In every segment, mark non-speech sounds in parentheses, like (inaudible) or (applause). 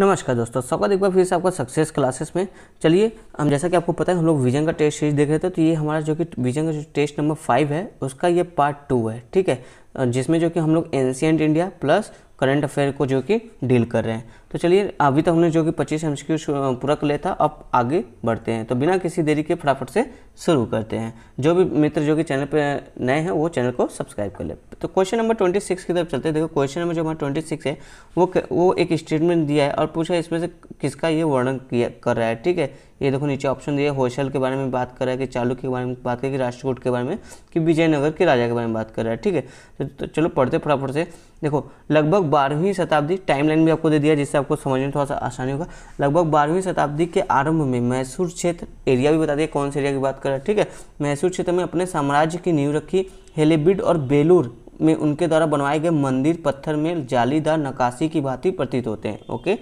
नमस्कार दोस्तों स्वागत एक बार फिर से आपका सक्सेस क्लासेस में चलिए हम जैसा कि आपको पता है हम लोग विजन का टेस्ट सीरीज देख रहे थे तो ये हमारा जो कि विजन का जो टेस्ट नंबर फाइव है उसका ये पार्ट टू है ठीक है जिसमें जो कि हम लोग ancient India plus current affair को जो कि डील कर रहे हैं तो चलिए अभी तक तो हमने जो कि पच्चीस एम पूरा कर लिया था अब आगे बढ़ते हैं तो बिना किसी देरी के फटाफट से शुरू करते हैं जो भी मित्र जो कि चैनल पर नए हैं वो चैनल को सब्सक्राइब कर ले तो क्वेश्चन नंबर ट्वेंटी सिक्स की तरफ चलते हैं देखो क्वेश्चन नंबर जो हमारा ट्वेंटी सिक्स है वो वो एक स्टेटमेंट दिया है और पूछा इसमें से किसका ये वर्णन किया कर रहा है ठीक है ये देखो नीचे ऑप्शन दिया होशल के बारे में बात कर रहा है कि चालू के बारे में बात करें कि राष्ट्रकूट के बारे में कि विजयनगर के राजा के बारे में बात कर रहा है ठीक है तो, तो चलो पढ़ते फटाफट से देखो लगभग बारहवीं शताब्दी टाइमलाइन भी आपको दे दिया जिससे आपको समझने में थोड़ा सा आसानी होगा लगभग बारहवीं शताब्दी के आरंभ में मैसूर क्षेत्र एरिया भी बता दिया कौन से एरिया की बात कर रहे हैं ठीक है मैसूर क्षेत्र में अपने साम्राज्य की नींव रखी हेलेबिड और बेलूर में उनके द्वारा बनवाए गए मंदिर पत्थर में जालीदार नकाशी की भांति प्रतीत होते हैं ओके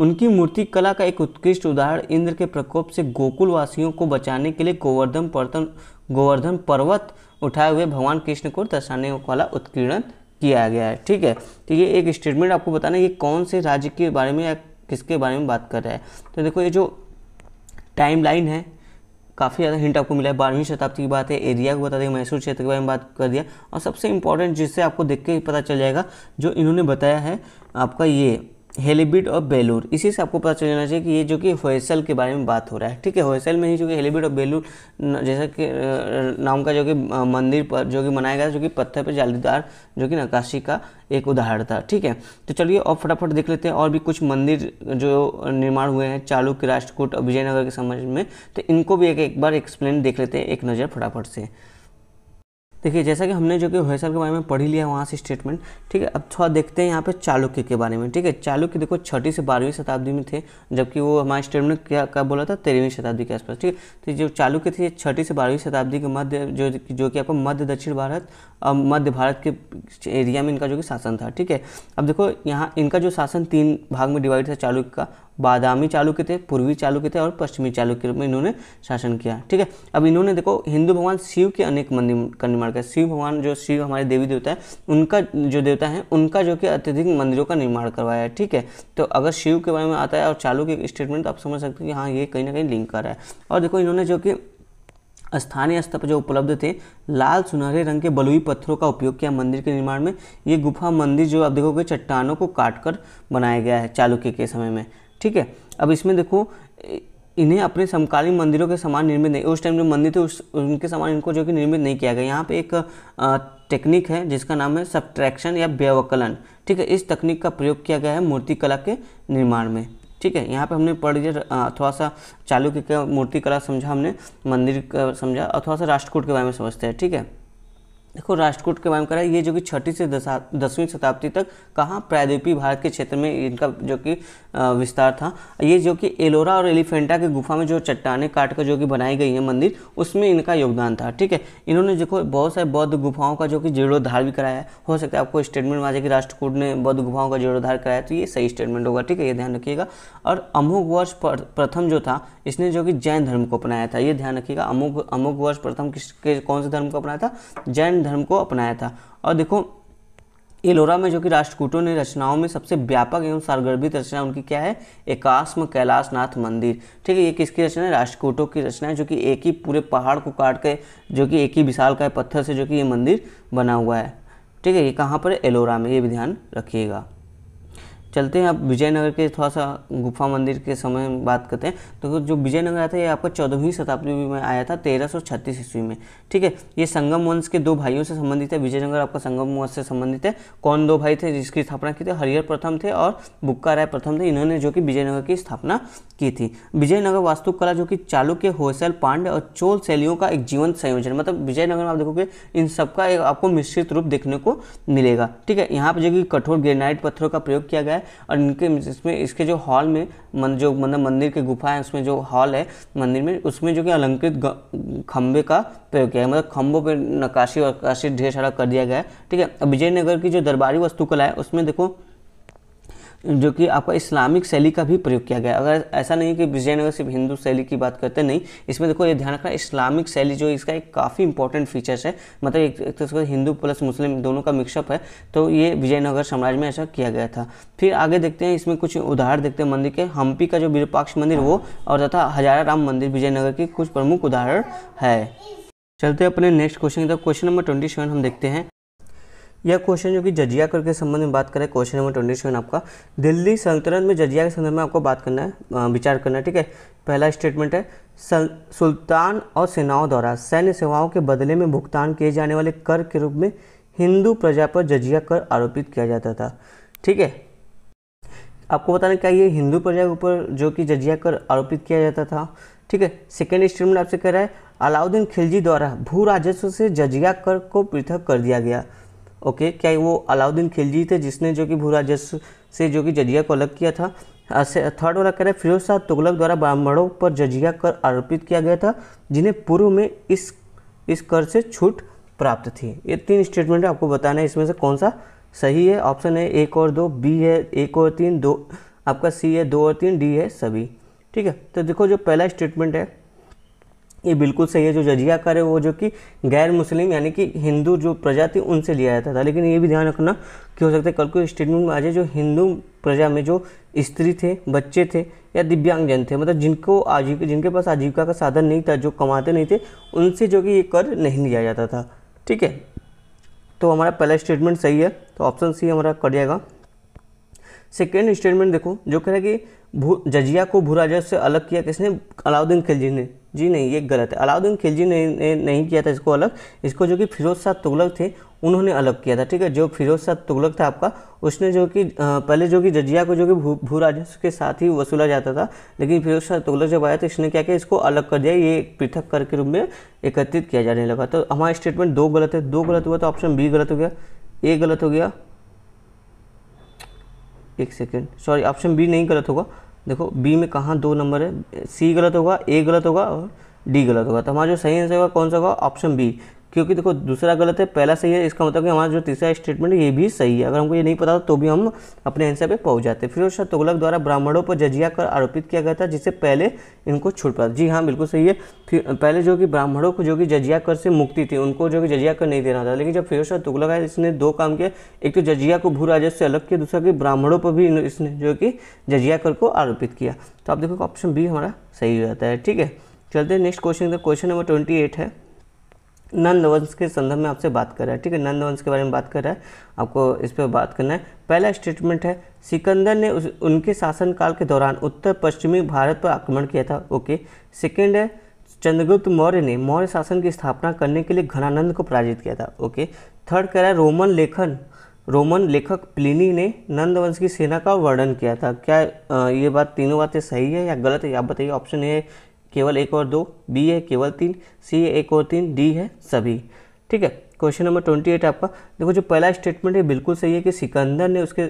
उनकी मूर्ति कला का एक उत्कृष्ट उदाहरण इंद्र के प्रकोप से गोकुलवासियों को बचाने के लिए गोवर्धन पर्वत गोवर्धन पर्वत उठाए हुए भगवान कृष्ण को दर्शाने वाला उत्कीर्ण किया गया है ठीक है तो ये एक स्टेटमेंट आपको बताना है ये कौन से राज्य के बारे में या किसके बारे में बात कर रहा है तो देखो ये जो टाइम लाइन है काफ़ी ज़्यादा हिंट आपको मिला है बारहवीं शताब्दी की बात है एरिया को बता दें मैसूर क्षेत्र के बारे में बात कर दिया और सबसे इंपॉर्टेंट जिससे आपको देख के पता चल जाएगा जो इन्होंने बताया है आपका ये हेलीबिट और बेलूर इसी से आपको पता चल जाना चाहिए कि ये जो कि होयसल के बारे में बात हो रहा है ठीक है होयसल में ही जो कि हेलीबिट और बेलूर जैसा कि नाम का जो कि मंदिर पर जो कि मनाया गया जो कि पत्थर पर जालीदार जो कि नक्काशी का एक उदाहरण था ठीक है तो चलिए और फटाफट देख लेते हैं और भी कुछ मंदिर जो निर्माण हुए हैं चालुक्य राष्ट्रकूट और विजयनगर के समझ में तो इनको भी एक एक बार एक्सप्लेन देख लेते हैं एक नज़र फटाफट से देखिए जैसा कि हमने जो कि होयसल के बारे में पढ़ी लिया वहाँ से स्टेटमेंट ठीक है अब थोड़ा देखते हैं यहाँ पे चालुक्य के बारे में ठीक है चालुक्य देखो छठी से बारहवीं शताब्दी में थे जबकि वो हमारे स्टेटमेंट क्या क्या बोला था तेरहवीं शताब्दी के आसपास ठीक है तो जो चालुक्य थे छठी से बारहवीं शताब्दी के मध्य जो जो कि आपको मध्य दक्षिण भारत और मध्य भारत के एरिया में इनका जो कि शासन था ठीक है अब देखो यहाँ इनका जो शासन तीन भाग में डिवाइड था चालुक्य का बादामी चालुक्य थे पूर्वी चालुक्य थे और पश्चिमी चालुक्य में इन्होंने शासन किया ठीक है अब इन्होंने देखो हिंदू भगवान शिव के अनेक मंदिर का निर्माण किया शिव भगवान जो शिव हमारे देवी देवता है उनका जो देवता है उनका जो कि अत्यधिक मंदिरों का निर्माण करवाया है ठीक है तो अगर शिव के बारे में आता है और चालुक्य के स्टेटमेंट तो आप समझ सकते हो कि हाँ ये कहीं ना कहीं लिंक कर रहा है और देखो इन्होंने जो कि स्थानीय स्तर पर जो उपलब्ध थे लाल सुनहरे रंग के बलुई पत्थरों का उपयोग किया मंदिर के निर्माण में ये गुफा मंदिर जो आप देखोगे चट्टानों को काटकर बनाया गया है चालुक्य के समय में ठीक है अब इसमें देखो इन्हें अपने समकालीन मंदिरों के समान निर्मित नहीं उस टाइम जो मंदिर थे उस उनके समान इनको जो कि निर्मित नहीं किया गया यहाँ पे एक टेक्निक है जिसका नाम है सब्ट्रैक्शन या व्यवकलन ठीक है इस तकनीक का प्रयोग किया गया है मूर्तिकला के निर्माण में ठीक है यहाँ पे हमने पढ़ लिया थोड़ा सा चालू की मूर्तिकला समझा हमने मंदिर का समझा और थोड़ा सा राष्ट्रकूट के बारे में समझते हैं ठीक है देखो राष्ट्रकूट के बारे में करा ये जो कि छठी से दसवीं शताब्दी तक कहाँ प्रायद्वीपी भारत के क्षेत्र में इनका जो कि विस्तार था ये जो कि एलोरा और एलिफेंटा की गुफा में जो चट्टाने काट कर जो कि बनाई गई है मंदिर उसमें इनका योगदान था ठीक है इन्होंने देखो बहुत सारे बौद्ध गुफाओं का जो कि जीर्णोद्धार भी कराया हो सकता है आपको स्टेटमेंट में आ जाए कि राष्ट्रकूट ने बौद्ध गुफाओं का जीर्णोद्धार कराया तो ये सही स्टेटमेंट होगा ठीक है ये ध्यान रखिएगा और अमुक वर्ष प्रथम जो था इसने जो कि जैन धर्म को अपनाया था ये ध्यान रखिएगा अमुक अमुक वर्ष प्रथम किस कौन से धर्म को अपनाया था जैन धर्म को अपनाया था और देखो एलोरा में जो कि राष्ट्रकूटों ने रचनाओं में सबसे व्यापक एवं सारगर्भित रचना उनकी क्या है एकास्म कैलाशनाथ मंदिर ठीक है ये किसकी रचना है राष्ट्रकूटों की रचना है जो कि एक ही पूरे पहाड़ को काट के जो कि एक ही विशाल का पत्थर से जो कि ये मंदिर बना हुआ है ठीक है ये कहाँ पर है एलोरा में ये भी ध्यान रखिएगा चलते हैं आप विजयनगर के थोड़ा सा गुफा मंदिर के समय बात करते हैं तो जो विजयनगर आया था ये आपका चौदहवीं शताब्दी में आया था तेरह सौ छत्तीस ईस्वी में ठीक है ये संगम वंश के दो भाइयों से संबंधित है विजयनगर आपका संगम वंश से संबंधित है कौन दो भाई थे जिसकी स्थापना की थी हरिहर प्रथम थे और बुक्का राय प्रथम थे इन्होंने जो कि विजयनगर की स्थापना की थी विजयनगर वास्तुकला जो कि चालुक्य होयसल पांडे और चोल शैलियों का एक जीवंत संयोजन मतलब विजयनगर में आप देखोगे इन सबका एक आपको मिश्रित रूप देखने को मिलेगा ठीक है यहाँ पर जो कि कठोर ग्रेनाइट पत्थरों का प्रयोग किया गया और इनके इसमें इसके जो हॉल में मन जो मतलब मंदिर की गुफा है उसमें जो हॉल है मंदिर में उसमें जो कि अलंकृत खम्भे का प्रयोग किया है मतलब खम्भों पर नकाशी वक्काशी ढेर सारा कर दिया गया है ठीक है विजयनगर की जो दरबारी वस्तुकला है उसमें देखो जो कि आपका इस्लामिक शैली का भी प्रयोग किया गया अगर ऐसा नहीं है कि विजयनगर सिर्फ हिंदू शैली की बात करते नहीं इसमें देखो ये ध्यान रखना इस्लामिक शैली जो इसका एक काफ़ी इंपॉर्टेंट फीचर्स है मतलब एक, एक तरह हिंदू प्लस मुस्लिम दोनों का मिक्सअप है तो ये विजयनगर साम्राज्य में ऐसा किया गया था फिर आगे देखते हैं इसमें कुछ उदाहरण देखते हैं मंदिर के हम्पी का जो विरूपाक्ष मंदिर वो और तथा हजारा राम मंदिर विजयनगर के कुछ प्रमुख उदाहरण है चलते अपने नेक्स्ट क्वेश्चन की तरफ क्वेश्चन नंबर ट्वेंटी सेवन हम देखते हैं यह क्वेश्चन जो कि जजिया कर के संबंध में बात करें क्वेश्चन नंबर ट्वेंटी सेवन आपका दिल्ली सल्तनत में जजिया के संदर्भ में आपको बात करना है विचार करना है ठीक है पहला स्टेटमेंट है सुल्तान और सेनाओं द्वारा सैन्य सेवाओं के बदले में भुगतान किए जाने वाले कर के रूप में हिंदू प्रजा पर जजिया कर आरोपित किया जाता था ठीक है आपको बताना क्या ये हिंदू प्रजा के ऊपर जो कि जजिया कर आरोपित किया जाता था ठीक है सेकेंड स्टेटमेंट आपसे कह रहा है अलाउद्दीन खिलजी द्वारा भू राजस्व से जजिया कर को पृथक कर दिया गया ओके क्या वो अलाउद्दीन खिलजी थे जिसने जो कि भू राजस्व से जो कि जजिया को अलग किया था थर्ड वाला कह रहा है फिरोज शाह तुगलक द्वारा ब्राह्मणों पर जजिया कर आरोपित किया गया था जिन्हें पूर्व में इस इस कर से छूट प्राप्त थी ये तीन स्टेटमेंट आपको बताना है इसमें से कौन सा सही है ऑप्शन है एक और दो बी है एक और तीन दो आपका सी है दो और तीन डी है सभी ठीक है तो देखो जो पहला स्टेटमेंट है ये बिल्कुल सही है जो जजिया कर है वो जो कि गैर मुस्लिम यानी कि हिंदू जो प्रजा थी उनसे लिया जाता था लेकिन ये भी ध्यान रखना कि हो सकता है कल को स्टेटमेंट में आ जाए जो हिंदू प्रजा में जो स्त्री थे बच्चे थे या दिव्यांगजन थे मतलब जिनको आजीविका जिनके पास आजीविका का साधन नहीं था जो कमाते नहीं थे उनसे जो कि ये कर नहीं लिया जाता था ठीक है तो हमारा पहला स्टेटमेंट सही है तो ऑप्शन सी हमारा कर जाएगा सेकेंड स्टेटमेंट देखो जो कह रहा है कि भू जजिया को भू राजस्व से अलग किया किसने अलाउद्दीन खिलजी ने जी नहीं ये गलत है अलाउद्दीन खिलजी ने, ने नहीं किया था इसको अलग इसको जो कि फिरोज शाह तुगलक थे उन्होंने अलग किया था ठीक है जो फिरोज शाह तुगलक था आपका उसने जो कि पहले जो कि जजिया को जो कि भू भू राजस्व के साथ ही वसूला जाता था लेकिन फिरोज शाह तुगलक जब आया तो इसने क्या किया इसको अलग कर दिया ये पृथक कर के रूप में एकत्रित किया जाने लगा तो हमारा स्टेटमेंट दो गलत है दो गलत हुआ तो ऑप्शन बी गलत हो गया ए गलत हो गया एक सेकेंड सॉरी ऑप्शन बी नहीं गलत होगा देखो बी में कहाँ दो नंबर है सी गलत होगा ए गलत होगा और डी गलत होगा तो हमारा जो सही आंसर होगा कौन सा होगा ऑप्शन बी क्योंकि देखो दूसरा गलत है पहला सही है इसका मतलब कि हमारा जो तीसरा स्टेटमेंट है ये भी सही है अगर हमको ये नहीं पता था तो भी हम अपने आंसर पे पहुंच जाते फिर शाह तुगलक द्वारा ब्राह्मणों पर जजिया कर आरोपित किया गया था जिससे पहले इनको छूट पाता जी हाँ बिल्कुल सही है फिर पहले जो कि ब्राह्मणों को जो कि जजिया कर से मुक्ति थी उनको जो कि जजिया कर नहीं देना था लेकिन जब फिरोज शाह तुगलक आया इसने दो काम किया एक तो जजिया को भू राजस्व से अलग किया दूसरा कि ब्राह्मणों पर भी इसने जो कि जजिया कर को आरोपित किया तो आप देखो ऑप्शन बी हमारा सही हो जाता है ठीक है चलते हैं next question question number twenty eight है नंद वंश के संदर्भ में आपसे बात कर रहा है ठीक है नंद वंश के बारे में बात कर रहा है आपको इस पर बात करना है पहला स्टेटमेंट है सिकंदर ने उनके शासनकाल के दौरान उत्तर पश्चिमी भारत पर आक्रमण किया था ओके सेकेंड है चंद्रगुप्त मौर्य ने मौर्य शासन की स्थापना करने के लिए घनानंद को पराजित किया था ओके थर्ड कह रहा है रोमन लेखन रोमन लेखक प्लिनी ने नंदवंश की सेना का वर्णन किया था क्या ये बात तीनों बातें सही है या गलत है आप बताइए ऑप्शन ए केवल एक और दो बी है केवल तीन सी है एक और तीन डी है सभी ठीक है क्वेश्चन नंबर ट्वेंटी एट आपका देखो जो पहला स्टेटमेंट है बिल्कुल सही है कि सिकंदर ने उसके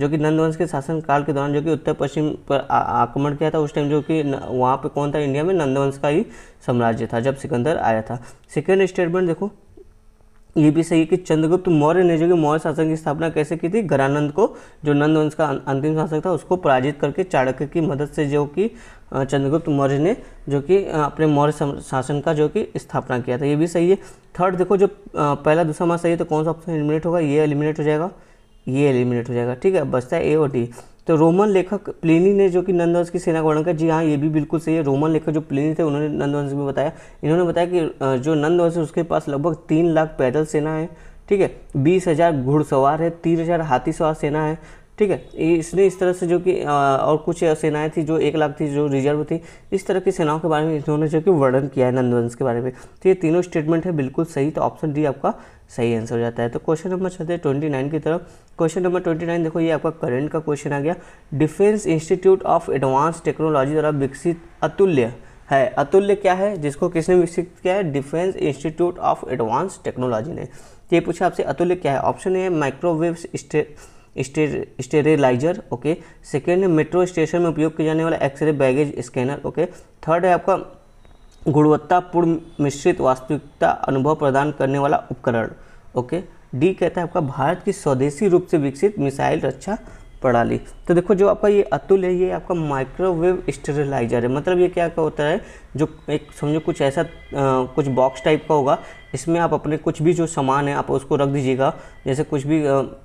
जो कि नंदवंश के शासनकाल के दौरान जो कि उत्तर पश्चिम पर आक्रमण किया था उस टाइम जो कि वहाँ पे कौन था इंडिया में नंदवंश का ही साम्राज्य था जब सिकंदर आया था सेकेंड स्टेटमेंट देखो ये भी सही है कि चंद्रगुप्त मौर्य ने जो कि मौर्य शासन की स्थापना कैसे की थी गरानंद को जो नंदवंश का अं, अंतिम शासक था उसको पराजित करके चाणक्य की मदद से जो कि चंद्रगुप्त मौर्य ने जो कि अपने मौर्य शासन का जो कि स्थापना किया था ये भी सही है थर्ड देखो जो पहला दूसरा मार्क्स सही है तो कौन सा ऑप्शन एलिमिनेट होगा ये एलिमिनेट हो जाएगा ये एलिमिनेट हो जाएगा ठीक है बचता है ए और डी तो रोमन लेखक प्लेनी ने जो कि नंदवंश की सेना का वर्णन किया जी हाँ ये भी बिल्कुल सही है रोमन लेखक जो प्लेनी थे उन्होंने नंदवंश में बताया इन्होंने बताया कि जो नंदवंश है उसके पास लगभग तीन लाख पैदल सेना है ठीक है बीस हज़ार घुड़सवार है तीन हज़ार हाथी सवार सेना है ठीक है इसने इस तरह से जो कि और कुछ सेनाएं थी जो एक लाख थी जो रिजर्व थी इस तरह की सेनाओं के बारे में इन्होंने जो कि वर्णन किया है नंदवंश के बारे में तो ये तीनों स्टेटमेंट है बिल्कुल सही तो ऑप्शन डी आपका सही आंसर हो जाता है तो क्वेश्चन नंबर चलते ट्वेंटी नाइन की तरफ क्वेश्चन नंबर ट्वेंटी नाइन देखो ये आपका करेंट का क्वेश्चन आ गया defence institute of advance technology द्वारा विकसित अतुल्य है अतुल्य क्या है जिसको किसने विकसित किया है defence institute of advance technology ने तो ये पूछा आपसे अतुल्य क्या है option A microwave state steriliser okay second है मेट्रो स्टेशन में उपयोग किया जाने वाला x ray baggage scanner okay third है आपका गुणवत्तापूर्ण मिश्रित वास्तविकता अनुभव प्रदान करने वाला उपकरण ओके डी कहता है आपका भारत की स्वदेशी रूप से विकसित मिसाइल रक्षा प्रणाली तो देखो जो आपका ये अतुल है ये आपका माइक्रोवेव स्टेरिलाइजर है मतलब ये क्या होता है जो एक समझो कुछ ऐसा आ, कुछ बॉक्स टाइप का होगा इसमें आप अपने कुछ भी जो सामान है आप उसको रख दीजिएगा जैसे कुछ भी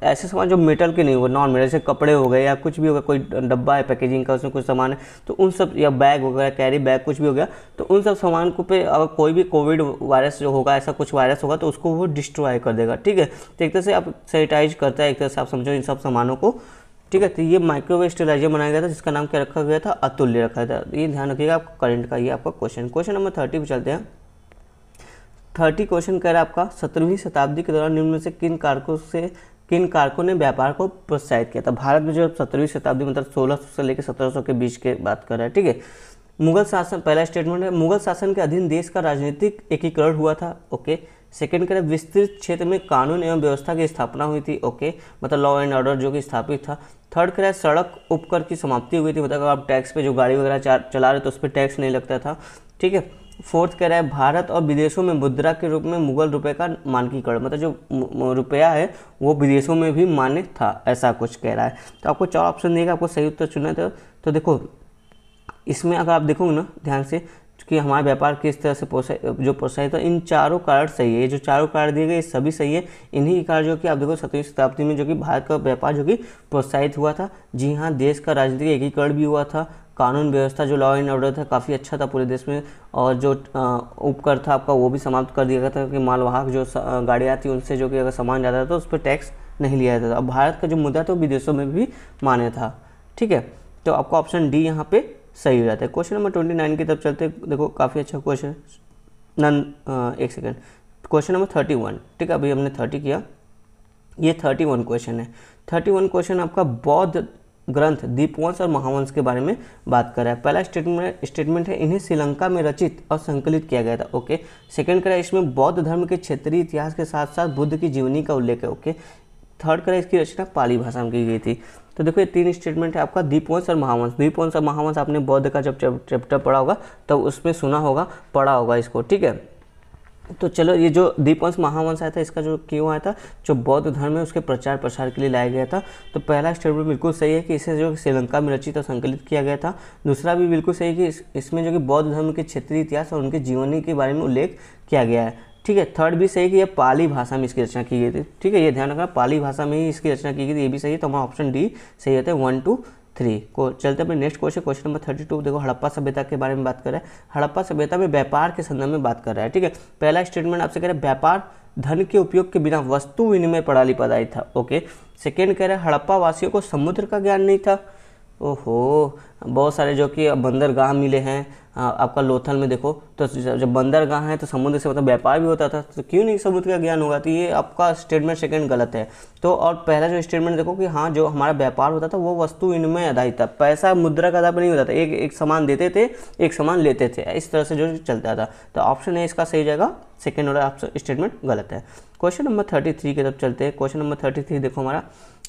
ऐसे सामान जो मेटल के नहीं हो नॉन मेटल जैसे कपड़े हो गए या कुछ भी होगा कोई डब्बा है पैकेजिंग का उसमें कुछ सामान है तो उन सब या बैग वगैरह कैरी बैग कुछ भी हो गया तो उन सब सामान को पे अगर कोई भी कोविड वायरस जो होगा ऐसा कुछ वायरस होगा तो उसको वो डिस्ट्रॉय कर देगा ठीक है तो एक तरह से आप सैनिटाइज करता है एक तरह से आप समझो इन सब सामानों को ठीक है तो ये माइक्रोवेव स्टेलाइजर बनाया गया था जिसका नाम क्या रखा गया था अतुल्य रखा था ये ध्यान रखिएगा आप करंट का ये आपका क्वेश्चन क्वेश्चन नंबर थर्टी पे चलते हैं थर्टी क्वेश्चन कह रहा है आपका सत्रहवीं शताब्दी के दौरान निम्न में से किन कारकों से किन कारकों ने व्यापार को प्रोत्साहित किया था भारत में जो सत्रहवीं शताब्दी मतलब सोलह से लेकर सत्रह के बीच के बात कर रहा है ठीक है मुगल शासन पहला स्टेटमेंट है मुगल शासन के अधीन देश का राजनीतिक एकीकरण हुआ था ओके सेकंड करें विस्तृत क्षेत्र में कानून एवं व्यवस्था की स्थापना हुई थी ओके मतलब लॉ एंड ऑर्डर जो कि स्थापित था थर्ड कह है सड़क उपकर की समाप्ति हुई थी मतलब आप टैक्स पे जो गाड़ी वगैरह चला रहे तो उस पर टैक्स नहीं लगता था ठीक है फोर्थ कह रहा है भारत और विदेशों में मुद्रा के रूप में मुगल रुपए का मानकीकरण मतलब जो रुपया है वो विदेशों में भी मान्य था ऐसा कुछ कह रहा है तो आपको चार ऑप्शन देगा आपको सही उत्तर चुना था तो, तो देखो इसमें अगर आप देखोगे ना ध्यान से कि हमारे व्यापार किस तरह से प्रोत्साहित जो प्रोत्साहित तो इन चारों कार्ड सही है जो चारों कार्ड दिए गए सभी सही है इन्हीं कार्ड जो कि आप देखो सत्रहवीं शताब्दी में जो कि भारत का व्यापार जो कि प्रोत्साहित हुआ था जी हाँ देश का राजनीतिक एकीकरण भी हुआ था कानून व्यवस्था जो लॉ एंड ऑर्डर था काफ़ी अच्छा था पूरे देश में और जो उपकर था आपका वो भी समाप्त कर दिया गया था कि मालवाहक जो गाड़ियाँ थी उनसे जो कि अगर सामान जाता था तो उस पर टैक्स नहीं लिया जाता था अब भारत का जो मुद्दा था वो विदेशों में भी मान्य था ठीक है तो आपका ऑप्शन डी यहाँ पे सही हो जाता है क्वेश्चन नंबर ट्वेंटी नाइन की तरफ चलते देखो काफ़ी अच्छा क्वेश्चन नन एक second question number thirty one ठीक है अभी हमने थर्टी किया ये थर्टी वन क्वेश्चन है थर्टी वन क्वेश्चन आपका बौद्ध ग्रंथ दीपवंश और महावंश के बारे में बात कर रहा है पहला स्टेटमेंट स्टेटमेंट है इन्हें श्रीलंका में रचित और संकलित किया गया था ओके सेकंड करा इसमें बौद्ध धर्म के क्षेत्रीय इतिहास के साथ साथ बुद्ध की जीवनी का उल्लेख है ओके थर्ड करा इसकी रचना पाली भाषा में की गई थी तो देखो ये तीन स्टेटमेंट है आपका दीपवंश और महावंश दीपवंश और महावंश आपने बौद्ध का जब चैप्टर पढ़ा होगा तब तो उसमें सुना होगा पढ़ा होगा इसको ठीक है तो चलो ये जो दीपवंश महावंश आया था इसका जो क्यों आया था जो बौद्ध धर्म है उसके प्रचार प्रसार के लिए लाया गया था तो पहला स्टेटमेंट बिल्कुल सही है कि इसे जो श्रीलंका में रचित और संकलित किया गया था दूसरा भी बिल्कुल सही है कि इसमें जो कि बौद्ध धर्म के क्षेत्रीय इतिहास और उनके जीवनी के बारे में उल्लेख किया गया है ठीक है थर्ड भी सही कि यह पाली भाषा में इसकी रचना की गई थी ठीक है ये ध्यान रखना पाली भाषा में ही इसकी रचना की गई थी ये भी सही है तो हमारा ऑप्शन डी सही होता है वन टू थ्री को चलते अपने next question question number thirty two देखो हड़प्पा सभ्यता के बारे में बात कर रहा है हड़प्पा सभ्यता में व्यापार के संदर्भ में बात कर रहा है ठीक है पहला स्टेटमेंट आपसे कह रहा है व्यापार धन के उपयोग के बिना वस्तु विनिमय प्रणाली पदाई था ओके सेकेंड कह रहे हैं हड़प्पा वासियों को समुद्र का ज्ञान नहीं था ओहो बहुत सारे जो कि बंदरगाह मिले हैं आपका लोथल में देखो तो जब बंदरगाह है तो समुद्र से मतलब व्यापार भी होता था तो क्यों नहीं समुद्र का ज्ञान होगा तो ये आपका स्टेटमेंट सेकंड गलत है तो और पहला जो स्टेटमेंट देखो कि हाँ जो हमारा व्यापार होता था वो वस्तु इनमें आधारित था पैसा मुद्रा का आधार नहीं होता था एक एक सामान देते थे एक सामान लेते थे इस तरह से जो चलता था तो ऑप्शन है इसका सही जाएगा सेकेंड वाला आपका स्टेटमेंट गलत है क्वेश्चन नंबर थर्टी थ्री की तरफ चलते हैं क्वेश्चन नंबर थर्टी थ्री देखो हमारा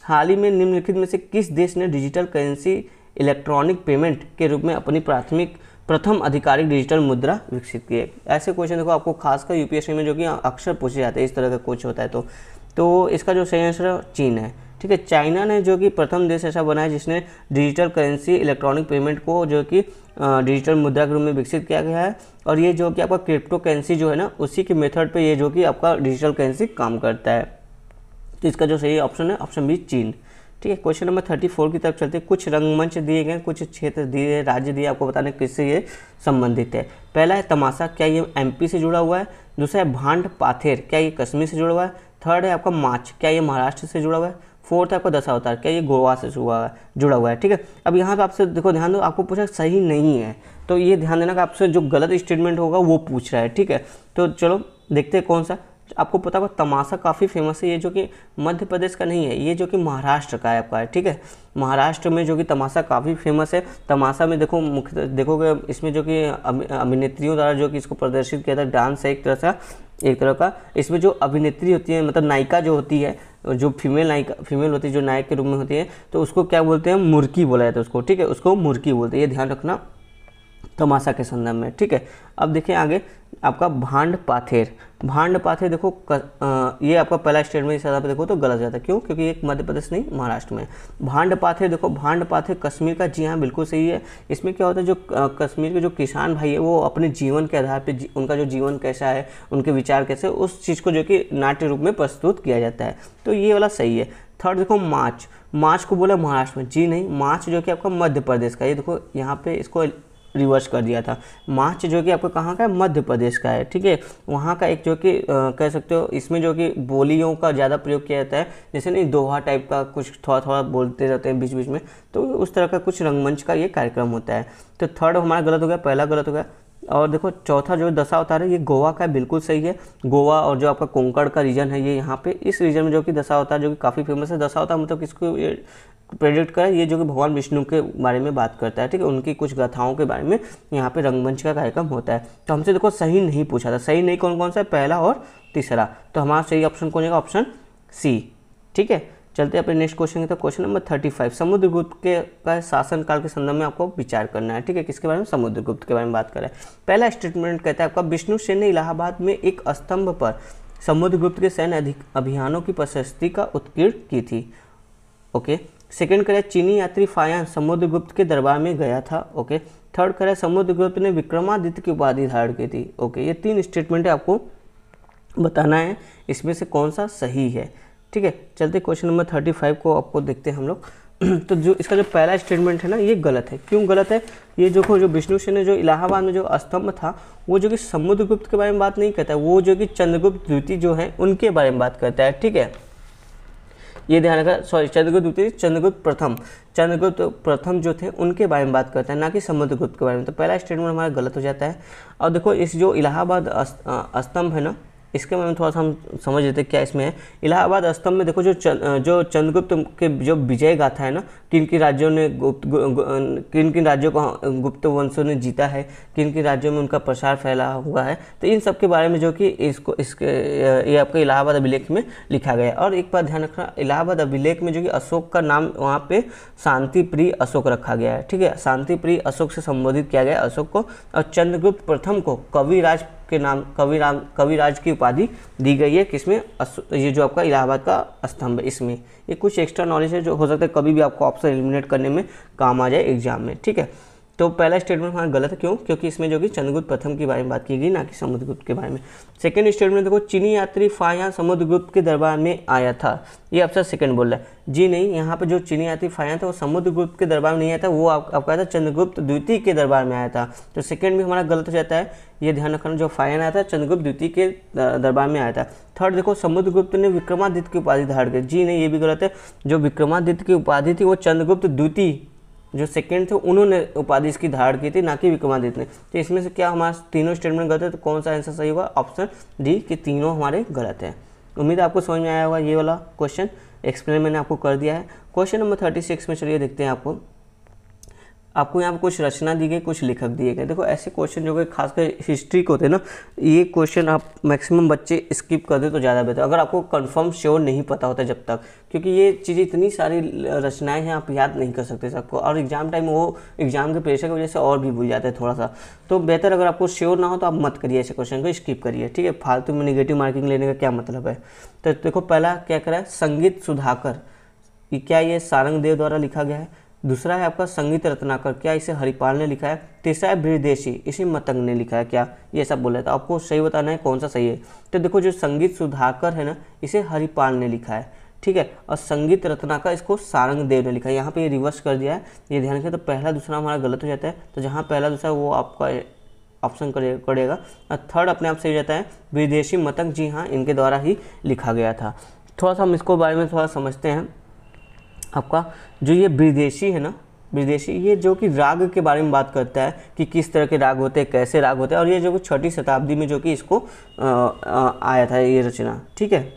हाल ही में निम्नलिखित में से किस देश ने डिजिटल करेंसी इलेक्ट्रॉनिक पेमेंट के रूप में अपनी प्राथमिक प्रथम आधिकारिक डिजिटल मुद्रा विकसित किए ऐसे क्वेश्चन देखो आपको खासकर यूपीएससी में जो कि अक्सर पूछे जाते हैं इस तरह का क्वेश्चन होता है तो तो इसका जो सही आंसर चीन है ठीक है चाइना ने जो कि प्रथम देश ऐसा बना है जिसने डिजिटल करेंसी इलेक्ट्रॉनिक पेमेंट को जो कि डिजिटल मुद्रा के रूप में विकसित किया गया है और ये जो कि आपका क्रिप्टो करेंसी जो है ना उसी के मेथड पे ये जो कि आपका डिजिटल करेंसी काम करता है तो इसका जो सही ऑप्शन है ऑप्शन बी चीन ठीक है क्वेश्चन नंबर थर्टी फोर की तरफ चलते हैं कुछ रंगमंच दिए गए कुछ क्षेत्र दिए राज्य दिए आपको बताने किससे ये संबंधित है पहला है तमाशा क्या ये एमपी से जुड़ा हुआ है दूसरा है भांड पाथेर क्या ये कश्मीर से जुड़ा हुआ है थर्ड है आपका माछ क्या ये महाराष्ट्र से जुड़ा हुआ है फोर्थ है आपका दशावतार क्या ये गोवा से जुड़ा है जुड़ा हुआ है ठीक है अब यहाँ पर आपसे देखो ध्यान दो आपको पूछा सही नहीं है तो ये ध्यान देना कि आपसे जो गलत स्टेटमेंट होगा वो पूछ रहा है ठीक है तो चलो देखते हैं कौन सा आपको पता होगा तमाशा काफ़ी फेमस है ये जो कि मध्य प्रदेश का नहीं है ये जो कि महाराष्ट्र का है आपका ठीक है महाराष्ट्र में जो कि तमाशा काफ़ी फेमस है तमाशा में देखो मुख्य देखोगे इसमें जो कि अभिनेत्रियों द्वारा जो कि इसको प्रदर्शित किया था डांस है एक तरह का एक तरह का इसमें जो अभिनेत्री होती है मतलब नायिका जो होती है जो फीमेल नायिका फीमेल होती है जो नायक के रूप में होती है तो उसको क्या बोलते हैं मुर्की बोला जाता है उसको ठीक है उसको मुर्की बोलते हैं ये ध्यान रखना तमाशा के संदर्भ में ठीक है अब देखिए आगे आपका भांड पाथेर भांड पाथेर देखो क, आ, ये आपका पहला स्टेटमेंट इस आधार पर देखो तो गलत जाता है क्यों क्योंकि एक मध्य प्रदेश नहीं महाराष्ट्र में भांड पाथेर देखो भांड पाथेर कश्मीर का जी हाँ बिल्कुल सही है इसमें क्या होता है जो कश्मीर के जो किसान भाई है वो अपने जीवन के आधार पर उनका जो जीवन कैसा है उनके विचार कैसे उस चीज़ को जो कि नाट्य रूप में प्रस्तुत किया जाता है तो ये वाला सही है थर्ड देखो माच माच को बोला महाराष्ट्र में जी नहीं माच जो कि आपका मध्य प्रदेश का ये देखो यहाँ पे इसको रिवर्स कर दिया था मार्च जो कि आपको कहाँ का है मध्य प्रदेश का है ठीक है वहाँ का एक जो कि कह सकते हो इसमें जो कि बोलियों का ज़्यादा प्रयोग किया जाता है जैसे नहीं दोहा टाइप का कुछ थोड़ा थोड़ा बोलते रहते हैं बीच बीच में तो उस तरह का कुछ रंगमंच का ये कार्यक्रम होता है तो थर्ड हमारा गलत हो गया पहला गलत हो गया और देखो चौथा जो दशा अवतार है ये गोवा का बिल्कुल सही है गोवा और जो आपका कोंकण का रीजन है ये यहाँ पे इस रीजन में जो कि दशा अवतार जो कि काफ़ी फेमस है दशावतार मतलब किसको ये प्रेडिक्ट करें ये जो कि भगवान विष्णु के बारे में बात करता है ठीक है उनकी कुछ गाथाओं के बारे में यहाँ पे रंगमंच का कार्यक्रम होता है तो हमसे देखो सही नहीं पूछा था सही नहीं कौन कौन सा है पहला और तीसरा तो हमारा सही ऑप्शन कौन है ऑप्शन सी ठीक है चलते अपने नेक्स्ट क्वेश्चन की तो question number thirty five Samudragupta के का शासनकाल के संदर्भ में आपको विचार करना है ठीक है किसके बारे में समुद्रगुप्त के बारे में बात करें पहला स्टेटमेंट कहता है आपका विष्णु सेन ने इलाहाबाद में एक स्तंभ पर समुद्रगुप्त के सैन्य अभियानों की प्रशस्ति का उत्कीर्ण की थी ओके सेकंड करें चीनी यात्री फायान समुद्रगुप्त के दरबार में गया था ओके थर्ड करें समुद्रगुप्त ने विक्रमादित्य की उपाधि धारण की थी ओके ये तीन स्टेटमेंट आपको बताना है इसमें से कौन सा सही है ठीक है चलते क्वेश्चन नंबर थर्टी फाइव को आपको देखते हैं हम लोग (clears throat) तो जो इसका जो पहला स्टेटमेंट है ना ये गलत है क्यों गलत है ये जो जो विष्णु सेन ने जो इलाहाबाद में जो स्तंभ था वो जो कि समुद्रगुप्त के बारे में बात नहीं करता है वो जो कि चंद्रगुप्त द्वितीय जो है उनके बारे में बात करता है ठीक है ये ध्यान रखा सॉरी चंद्रगुप्त द्वितीय चंद्रगुप्त प्रथम चंद्रगुप्त प्रथम जो थे उनके बारे में बात करते हैं ना कि समुद्रगुप्त के बारे में तो पहला स्टेटमेंट हमारा गलत हो जाता है और देखो इस जो इलाहाबाद स्तंभ है ना इसके बारे में थोड़ा सा हम समझ लेते हैं क्या इसमें है इलाहाबाद स्तंभ में देखो जो चन, जो चंद्रगुप्त के जो विजय गाथा है ना किन किन राज्यों ने गुप्त किन किन राज्यों को गुप्त वंशों ने जीता है किन किन राज्यों में उनका प्रसार फैला हुआ है तो इन सब के बारे में जो कि इसको इसके ये आपका इलाहाबाद अभिलेख में लिखा गया है और एक बात ध्यान रखना इलाहाबाद अभिलेख में जो कि अशोक का नाम वहाँ पर शांति प्रिय अशोक रखा गया है ठीक है शांति प्रिय अशोक से संबोधित किया गया अशोक को और चंद्रगुप्त प्रथम को कविराज के नाम कविराम कविराज की उपाधि दी गई है किसमें ये जो आपका इलाहाबाद का स्तंभ है इसमें ये कुछ एक्स्ट्रा नॉलेज है जो हो सकता है कभी भी आपको ऑप्शन एलिमिनेट करने में काम आ जाए एग्जाम में ठीक है तो पहला स्टेटमेंट हमारा गलत है क्यों क्योंकि इसमें जो कि चंद्रगुप्त प्रथम के बारे में बात की गई ना कि समुद्रगुप्त के बारे में सेकंड स्टेटमेंट देखो चीनी यात्री फाया समुद्रगुप्त के दरबार में आया था ये आपसे सेकंड बोल रहा है जी नहीं यहाँ पर जो चीनी यात्री फाया था वो समुद्रगुप्त के दरबार में नहीं आया था वो आप, आपका था चंद्रगुप्त द्वितीय के दरबार में आया था तो सेकेंड भी हमारा गलत हो जाता है ये ध्यान रखना जो फाया आया था चंद्रगुप्त द्वितीय के दरबार में आया था थर्ड देखो समुद्रगुप्त ने विक्रमादित्य की उपाधि धारण की जी नहीं ये भी गलत है जो विक्रमादित्य की उपाधि थी वो चंद्रगुप्त द्वितीय जो सेकंड थे उन्होंने उपाधि इसकी धारण की थी ना कि विक्रमादित्य ने तो इसमें से क्या हमारे तीनों स्टेटमेंट गलत है तो कौन सा आंसर सही होगा ऑप्शन डी कि तीनों हमारे गलत हैं उम्मीद आपको समझ में आया होगा ये वाला क्वेश्चन एक्सप्लेन मैंने आपको कर दिया है क्वेश्चन नंबर थर्टी सिक्स में चलिए देखते हैं आपको आपको यहाँ पर कुछ रचना दी गई कुछ लेखक दिए गए देखो ऐसे क्वेश्चन जो कि खासकर हिस्ट्री को होते हैं ना ये क्वेश्चन आप मैक्सिमम बच्चे स्किप कर दे तो ज़्यादा बेहतर अगर आपको कंफर्म श्योर नहीं पता होता जब तक क्योंकि ये चीज़ें इतनी सारी रचनाएं हैं आप याद नहीं कर सकते सबको और एग्ज़ाम टाइम वो एग्ज़ाम के प्रेशर की वजह से और भी भूल जाते हैं थोड़ा सा तो बेहतर अगर आपको श्योर ना हो तो आप मत करिए ऐसे क्वेश्चन को स्किप करिए ठीक है फालतू में निगेटिव मार्किंग लेने का क्या मतलब है तो देखो पहला क्या करा है संगीत सुधाकर क्या ये सारंग देव द्वारा लिखा गया है दूसरा है आपका संगीत रत्नाकर क्या इसे हरिपाल ने लिखा है तीसरा है ब्रिदेशी इसे मतंग ने लिखा है क्या ये सब बोला था आपको सही बताना है कौन सा सही है तो देखो जो संगीत सुधाकर है ना इसे हरिपाल ने लिखा है ठीक है और संगीत रत्नाकर इसको सारंग देव ने लिखा है यहाँ पे ये रिवर्स कर दिया है ये ध्यान रखें तो पहला दूसरा हमारा गलत हो जाता है तो जहाँ पहला दूसरा वो आपका ऑप्शन करेगा और थर्ड अपने आप सही जाता है विदेशी मतंग जी हाँ इनके द्वारा ही लिखा गया था थोड़ा सा हम इसको बारे में थोड़ा समझते हैं आपका जो ये विदेशी है ना विदेशी ये जो कि राग के बारे में बात करता है कि किस तरह के राग होते हैं कैसे राग होते हैं और ये जो कि छठी शताब्दी में जो कि इसको आ, आ, आया था ये रचना ठीक है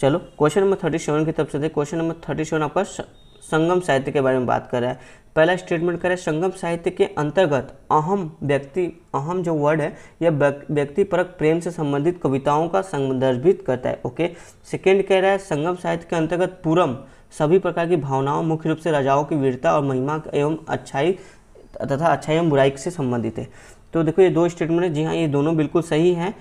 चलो क्वेश्चन नंबर थर्टी सेवन की तरफ से देखिए क्वेश्चन नंबर थर्टी सेवन आपका संगम साहित्य के बारे में बात कर रहा है पहला स्टेटमेंट करें संगम साहित्य के अंतर्गत अहम व्यक्ति अहम जो वर्ड है यह व्यक्ति परक प्रेम से संबंधित कविताओं का संदर्भित करता है ओके सेकेंड कह रहा है संगम साहित्य के अंतर्गत पूरम सभी प्रकार की भावनाओं मुख्य रूप से राजाओं की वीरता और महिमा एवं अच्छाई तथा अच्छाई एवं बुराई से संबंधित है तो देखो ये दो स्टेटमेंट है जी हाँ ये दोनों बिल्कुल सही हैं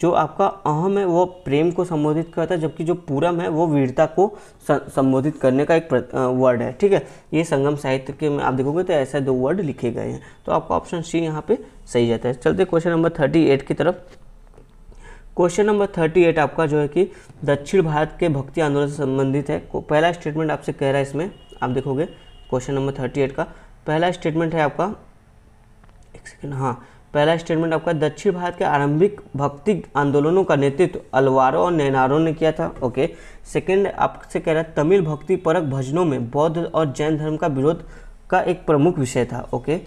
जो आपका अहम है वो प्रेम को संबोधित करता है जबकि जो पूरम है वो वीरता को संबोधित करने का एक वर्ड है ठीक है ये संगम साहित्य के में आप देखोगे तो ऐसे दो वर्ड लिखे गए हैं तो आपका ऑप्शन सी यहाँ पे सही जाता है चलते क्वेश्चन नंबर थर्टी एट की तरफ क्वेश्चन नंबर थर्टी एट आपका जो है कि दक्षिण भारत के भक्ति आंदोलन से संबंधित है पहला स्टेटमेंट आपसे कह रहा है इसमें आप देखोगे क्वेश्चन नंबर थर्टी एट का पहला स्टेटमेंट है आपका एक सेकेंड हाँ पहला स्टेटमेंट आपका दक्षिण भारत के आरंभिक भक्ति आंदोलनों का नेतृत्व अलवारो और नैनारो ने किया था ओके सेकेंड आपसे कह रहा है तमिल भक्ति परक भजनों में बौद्ध और जैन धर्म का विरोध का एक प्रमुख विषय था ओके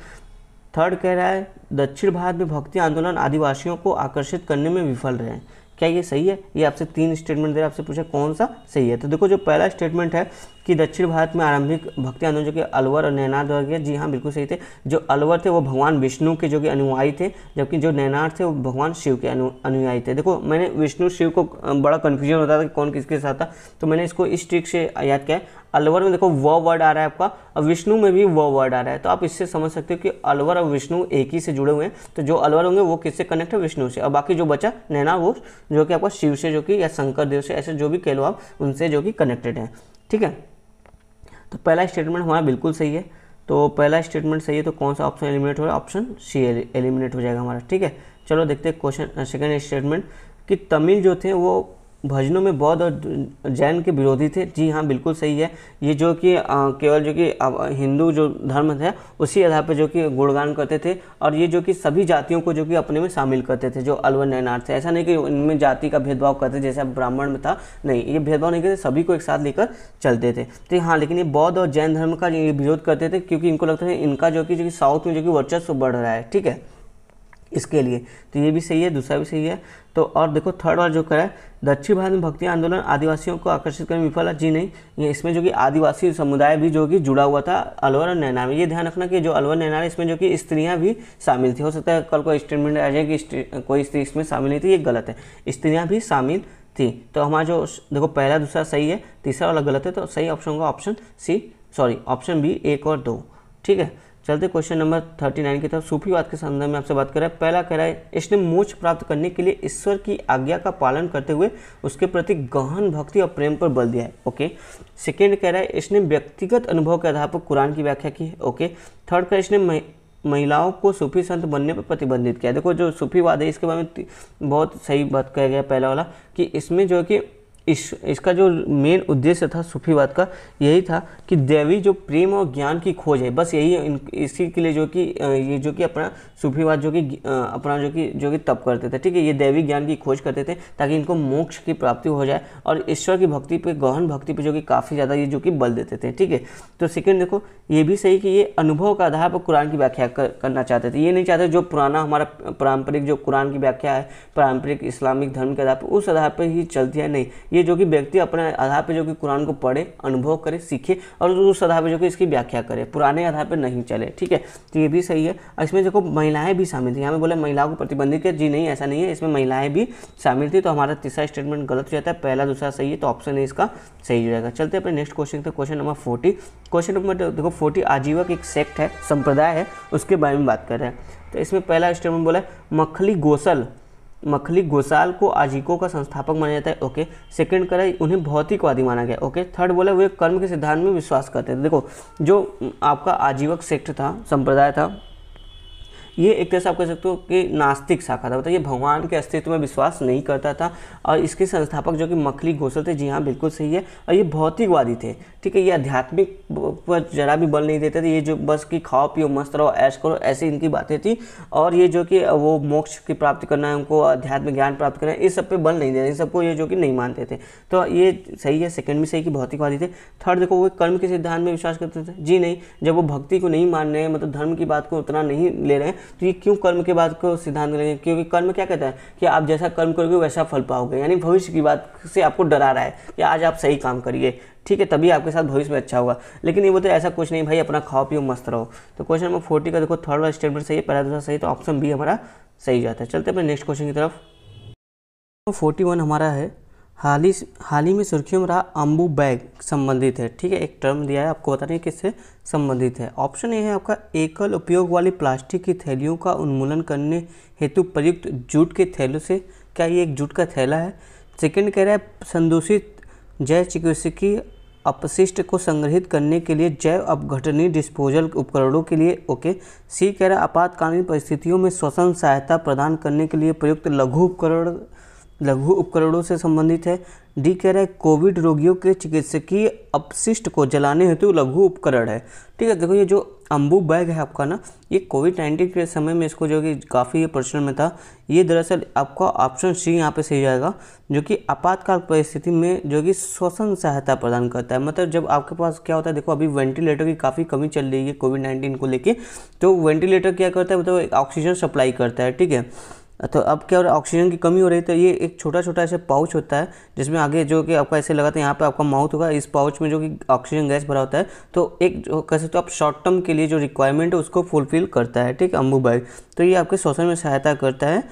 थर्ड कह रहा है दक्षिण भारत में भक्ति आंदोलन आदिवासियों को आकर्षित करने में विफल रहे हैं क्या ये सही है ये आपसे तीन स्टेटमेंट दे रहे आपसे पूछा कौन सा सही है तो देखो जो पहला स्टेटमेंट है कि दक्षिण भारत में आरंभिक भक्ति आंदोलन जो कि अलवर और द्वारा किया जी हाँ बिल्कुल सही थे जो अलवर थे वो भगवान विष्णु के जो कि अनुयायी थे जबकि जो नैनार थे वो भगवान शिव के अनुयायी थे देखो मैंने विष्णु शिव को बड़ा कन्फ्यूजन होता था कि कौन किसके साथ था तो मैंने इसको इस ट्रिक से याद किया अलवर में देखो व वर्ड आ रहा है आपका और विष्णु में भी व वर्ड आ रहा है तो आप इससे समझ सकते हो कि अलवर और विष्णु एक ही से जुड़े हुए हैं तो जो अलवर होंगे वो किससे कनेक्ट है विष्णु से और बाकी जो बचा नैना वो जो कि आपका शिव से जो कि या शंकर देव से ऐसे जो भी कह लो आप उनसे जो कि कनेक्टेड है ठीक है तो पहला स्टेटमेंट हमारा बिल्कुल सही है तो पहला स्टेटमेंट सही है तो कौन सा ऑप्शन एलिमिनेट हो रहा है ऑप्शन सी एलिमिनेट हो जाएगा हमारा ठीक है चलो देखते हैं क्वेश्चन सेकेंड स्टेटमेंट कि तमिल जो थे वो भजनों में बौद्ध और जैन के विरोधी थे जी हाँ बिल्कुल सही है ये जो कि केवल जो कि हिंदू जो धर्म है उसी आधार पर जो कि गुणगान करते थे और ये जो कि सभी जातियों को जो कि अपने में शामिल करते थे जो अलवर नैनार थे ऐसा नहीं कि इनमें जाति का भेदभाव करते जैसे ब्राह्मण में था नहीं ये भेदभाव नहीं करते सभी को एक साथ लेकर चलते थे तो हाँ लेकिन ये बौद्ध और जैन धर्म का ये विरोध करते थे क्योंकि इनको लगता था इनका जो कि जो कि साउथ में जो कि वर्चस्व बढ़ रहा है ठीक है इसके लिए तो ये भी सही है दूसरा भी सही है तो और देखो थर्ड वाला जो करा दक्षिण भारत में भक्ति आंदोलन आदिवासियों को आकर्षित करने में विफल है जी नहीं ये इसमें जो कि आदिवासी समुदाय भी जो कि जुड़ा हुआ था अलवर और नैना में ये ध्यान रखना कि जो अलवर नैना है इसमें जो कि स्त्रियाँ भी शामिल थी हो सकता है कल को स्टेटमेंट आ जाए कि कोई स्त्री इसमें शामिल नहीं थी ये गलत है स्त्रियाँ भी शामिल थी तो हमारा जो देखो पहला दूसरा सही है तीसरा वाला गलत है तो सही ऑप्शन होगा option C sorry option B एक और दो ठीक है चलते क्वेश्चन नंबर थर्टी नाइन की तरफ सूफीवाद के संदर्भ में आपसे बात कर रहा है पहला कह रहा है इसने मोक्ष प्राप्त करने के लिए ईश्वर की आज्ञा का पालन करते हुए उसके प्रति गहन भक्ति और प्रेम पर बल दिया है ओके सेकेंड कह रहा है इसने व्यक्तिगत अनुभव के आधार पर कुरान की व्याख्या की है ओके थर्ड कह इसने महिलाओं को सूफी संत बनने पर प्रतिबंधित किया देखो जो सूफीवाद है इसके बारे में बहुत सही बात कहा गया पहला वाला कि इसमें जो है कि इस इसका जो मेन उद्देश्य था सूफीवाद का यही था कि देवी जो प्रेम और ज्ञान की खोज है बस यही इसी के लिए जो कि ये जो कि अपना सूफीवाद जो कि अपना जो कि जो कि तप करते थे ठीक है ये देवी ज्ञान की खोज करते थे ताकि इनको मोक्ष की प्राप्ति हो जाए और ईश्वर की भक्ति पे गहन भक्ति पे जो कि काफ़ी ज़्यादा ये जो कि बल देते थे ठीक है तो सेकेंड देखो ये भी सही कि ये अनुभव का आधार पर कुरान की व्याख्या कर, करना चाहते थे ये नहीं चाहते जो पुराना हमारा पारंपरिक जो कुरान की व्याख्या है पारंपरिक इस्लामिक धर्म के आधार पर उस आधार पर ही चलती है नहीं ये जो कि व्यक्ति अपने आधार पर जो कि कुरान को पढ़े अनुभव करे सीखे और उस आधार पर जो कि इसकी व्याख्या करे पुराने आधार पर नहीं चले ठीक है तो ये भी सही है इसमें देखो महिलाएं भी शामिल थी यहाँ पर बोले महिलाओं को प्रतिबंधित किया जी नहीं ऐसा नहीं है इसमें महिलाएं भी शामिल थी तो हमारा तीसरा स्टेटमेंट गलत हो जाता है पहला दूसरा सही है तो ऑप्शन है इसका सही हो जाएगा चलते अपने नेक्स्ट क्वेश्चन थे question number forty question number देखो फोर्टी आजीवक एक सेक्ट है संप्रदाय है उसके बारे में बात कर रहे हैं तो इसमें पहला स्टेटमेंट बोला मखली गोसल मखली घोषाल को आजीको का संस्थापक माना जाता है ओके सेकंड करें उन्हें भौतिकवादी माना गया ओके थर्ड बोला वे कर्म के सिद्धांत में विश्वास करते थे देखो जो आपका आजीवक सेक्ट था संप्रदाय था ये एक तरह से आप कह सकते हो कि नास्तिक शाखा था बताइए मतलब भगवान के अस्तित्व में विश्वास नहीं करता था और इसके संस्थापक जो कि मखली घोषल थे जी हाँ बिल्कुल सही है और ये भौतिकवादी थे ठीक है ये आध्यात्मिक पर जरा भी बल नहीं देते थे ये जो बस कि खाओ पियो मस्त रहो ऐश करो ऐसी इनकी बातें थी और ये जो कि वो मोक्ष की प्राप्ति करना है उनको आध्यात्मिक ज्ञान प्राप्त करना है इस सब पे बल नहीं देते इन सबको ये जो कि नहीं मानते थे तो ये सही है सेकेंड भी सही कि भौतिकवादी थे थर्ड देखो वो कर्म के सिद्धांत में विश्वास करते थे जी नहीं जब वो भक्ति को नहीं मान रहे हैं मतलब धर्म की बात को उतना नहीं ले रहे हैं तो ये क्यों कर्म के बाद को सिद्धांत लेंगे क्योंकि कर्म क्या कहता है कि आप जैसा कर्म करोगे वैसा फल पाओगे यानी भविष्य की बात से आपको डरा रहा है कि आज आप सही काम करिए ठीक है तभी आपके साथ भविष्य में अच्छा होगा लेकिन ये बोलते ऐसा कुछ नहीं भाई अपना खाओ पियो मस्त रहो तो क्वेश्चन नंबर फोर्टी का देखो थर्ड वाला स्टेटमेंट सही है पहला दूसरा सही तो ऑप्शन बी हमारा सही जाता है चलते अपने नेक्स्ट क्वेश्चन की तरफ फोर्टी वन हमारा है हाल ही हाल ही में सुर्खियों में रहा अम्बू बैग संबंधित है ठीक है एक टर्म दिया है आपको बता दें किससे संबंधित है ऑप्शन ए है आपका एकल उपयोग वाली प्लास्टिक की थैलियों का उन्मूलन करने हेतु प्रयुक्त जूट के थैलों से क्या ये एक जूट का थैला है सेकंड कह रहा है संदूषित जैव चिकित्सकीय अपशिष्ट को संग्रहित करने के लिए जैव अपघटनीय डिस्पोजल उपकरणों के लिए ओके सी कह रहा है आपातकालीन परिस्थितियों में श्वसन सहायता प्रदान करने के लिए प्रयुक्त लघु उपकरण लघु उपकरणों से संबंधित है डी कह रहा है कोविड रोगियों के चिकित्सकीय अपशिष्ट को जलाने हेतु लघु उपकरण है ठीक है देखो ये जो अम्बू बैग है आपका ना ये कोविड नाइन्टीन के समय में इसको जो कि काफ़ी ये प्रश्न में था ये दरअसल आपका ऑप्शन सी यहाँ पे सही जाएगा जो कि आपातकाल परिस्थिति में जो कि श्वसन सहायता प्रदान करता है मतलब जब आपके पास क्या होता है देखो अभी वेंटिलेटर की काफ़ी कमी चल रही है कोविड नाइन्टीन को लेकर तो वेंटिलेटर क्या करता है मतलब ऑक्सीजन सप्लाई करता है ठीक है तो अब क्या हो रहा है ऑक्सीजन की कमी हो रही है तो ये एक छोटा छोटा ऐसे पाउच होता है जिसमें आगे जो कि आपका ऐसे लगा था यहाँ पे आपका माउथ होगा इस पाउच में जो कि ऑक्सीजन गैस भरा होता है तो एक जो कह सकते हो आप शॉर्ट टर्म के लिए जो रिक्वायरमेंट है उसको फुलफिल करता है ठीक अम्बूबाई तो ये आपके श्वसन में सहायता करता है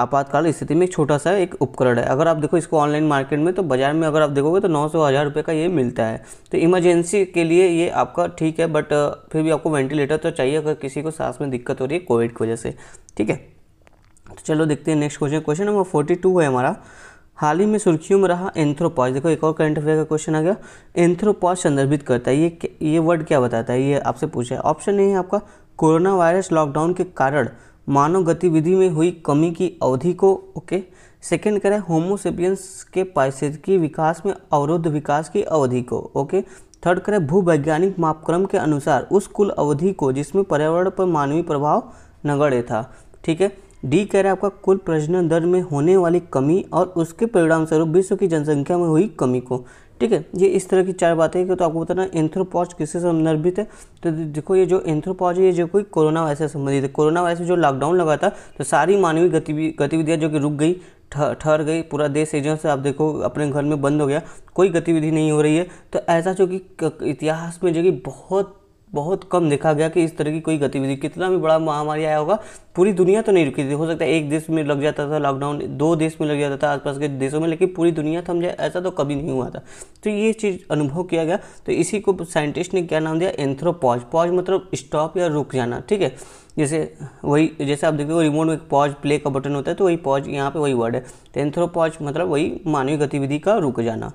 आपातकाल स्थिति में एक छोटा सा एक उपकरण है अगर आप देखो इसको ऑनलाइन मार्केट में तो बाजार में अगर आप देखोगे तो नौ सौ हज़ार रुपये का ये मिलता है तो इमरजेंसी के लिए ये आपका ठीक है बट फिर भी आपको वेंटिलेटर तो चाहिए अगर किसी को सांस में दिक्कत हो रही है कोविड की वजह से ठीक है तो चलो देखते हैं next question question number forty two है हमारा हाल ही में सुर्खियों में रहा एंथ्रोपॉज देखो एक और करंट अफेयर का क्वेश्चन आ गया एंथ्रोपॉज संदर्भित करता है ये ये वर्ड क्या बताता है ये आपसे पूछा है ऑप्शन ए है आपका कोरोना वायरस लॉकडाउन के कारण मानव गतिविधि में हुई कमी की अवधि को ओके सेकेंड करें होमोसेपियंस के पारिस्थितिकी विकास में अवरुद्ध विकास की अवधि को ओके थर्ड करें भूवैज्ञानिक मापक्रम के अनुसार उस कुल अवधि को जिसमें पर्यावरण पर मानवीय प्रभाव नगण्य था ठीक है डी कह रहा है आपका कुल प्रजनन दर में होने वाली कमी और उसके परिणाम स्वरूप विश्व की जनसंख्या में हुई कमी को ठीक है ये इस तरह की चार बातें तो आपको बताना एंथ्रोपॉज किससे संदर्भित है तो देखो ये जो एंथ्रोपॉज है ये जो कोई कोरोना वायरस से संबंधित है कोरोना वायरस जो लॉकडाउन लगा था तो सारी मानवीय गतिविधियाँ जो कि रुक गई ठहर गई पूरा देश एजेंस से आप देखो अपने घर में बंद हो गया कोई गतिविधि नहीं हो रही है तो ऐसा जो कि इतिहास में जो कि बहुत बहुत कम देखा गया कि इस तरह की कोई गतिविधि कितना भी बड़ा महामारी आया होगा पूरी दुनिया तो नहीं रुकी थी हो सकता है एक देश में लग जाता था लॉकडाउन दो देश में लग जाता था आसपास के देशों में लेकिन पूरी दुनिया थम जाए ऐसा तो कभी नहीं हुआ था तो ये चीज़ अनुभव किया गया तो इसी को साइंटिस्ट ने क्या नाम दिया एंथ्रोपॉज पॉज मतलब स्टॉप या रुक जाना ठीक है जैसे वही जैसे आप देखिए रिमोट में एक पॉज प्ले का बटन होता है तो वही पॉज यहाँ पे वही वर्ड है तो एंथ्रोपॉज मतलब वही मानवीय गतिविधि का रुक जाना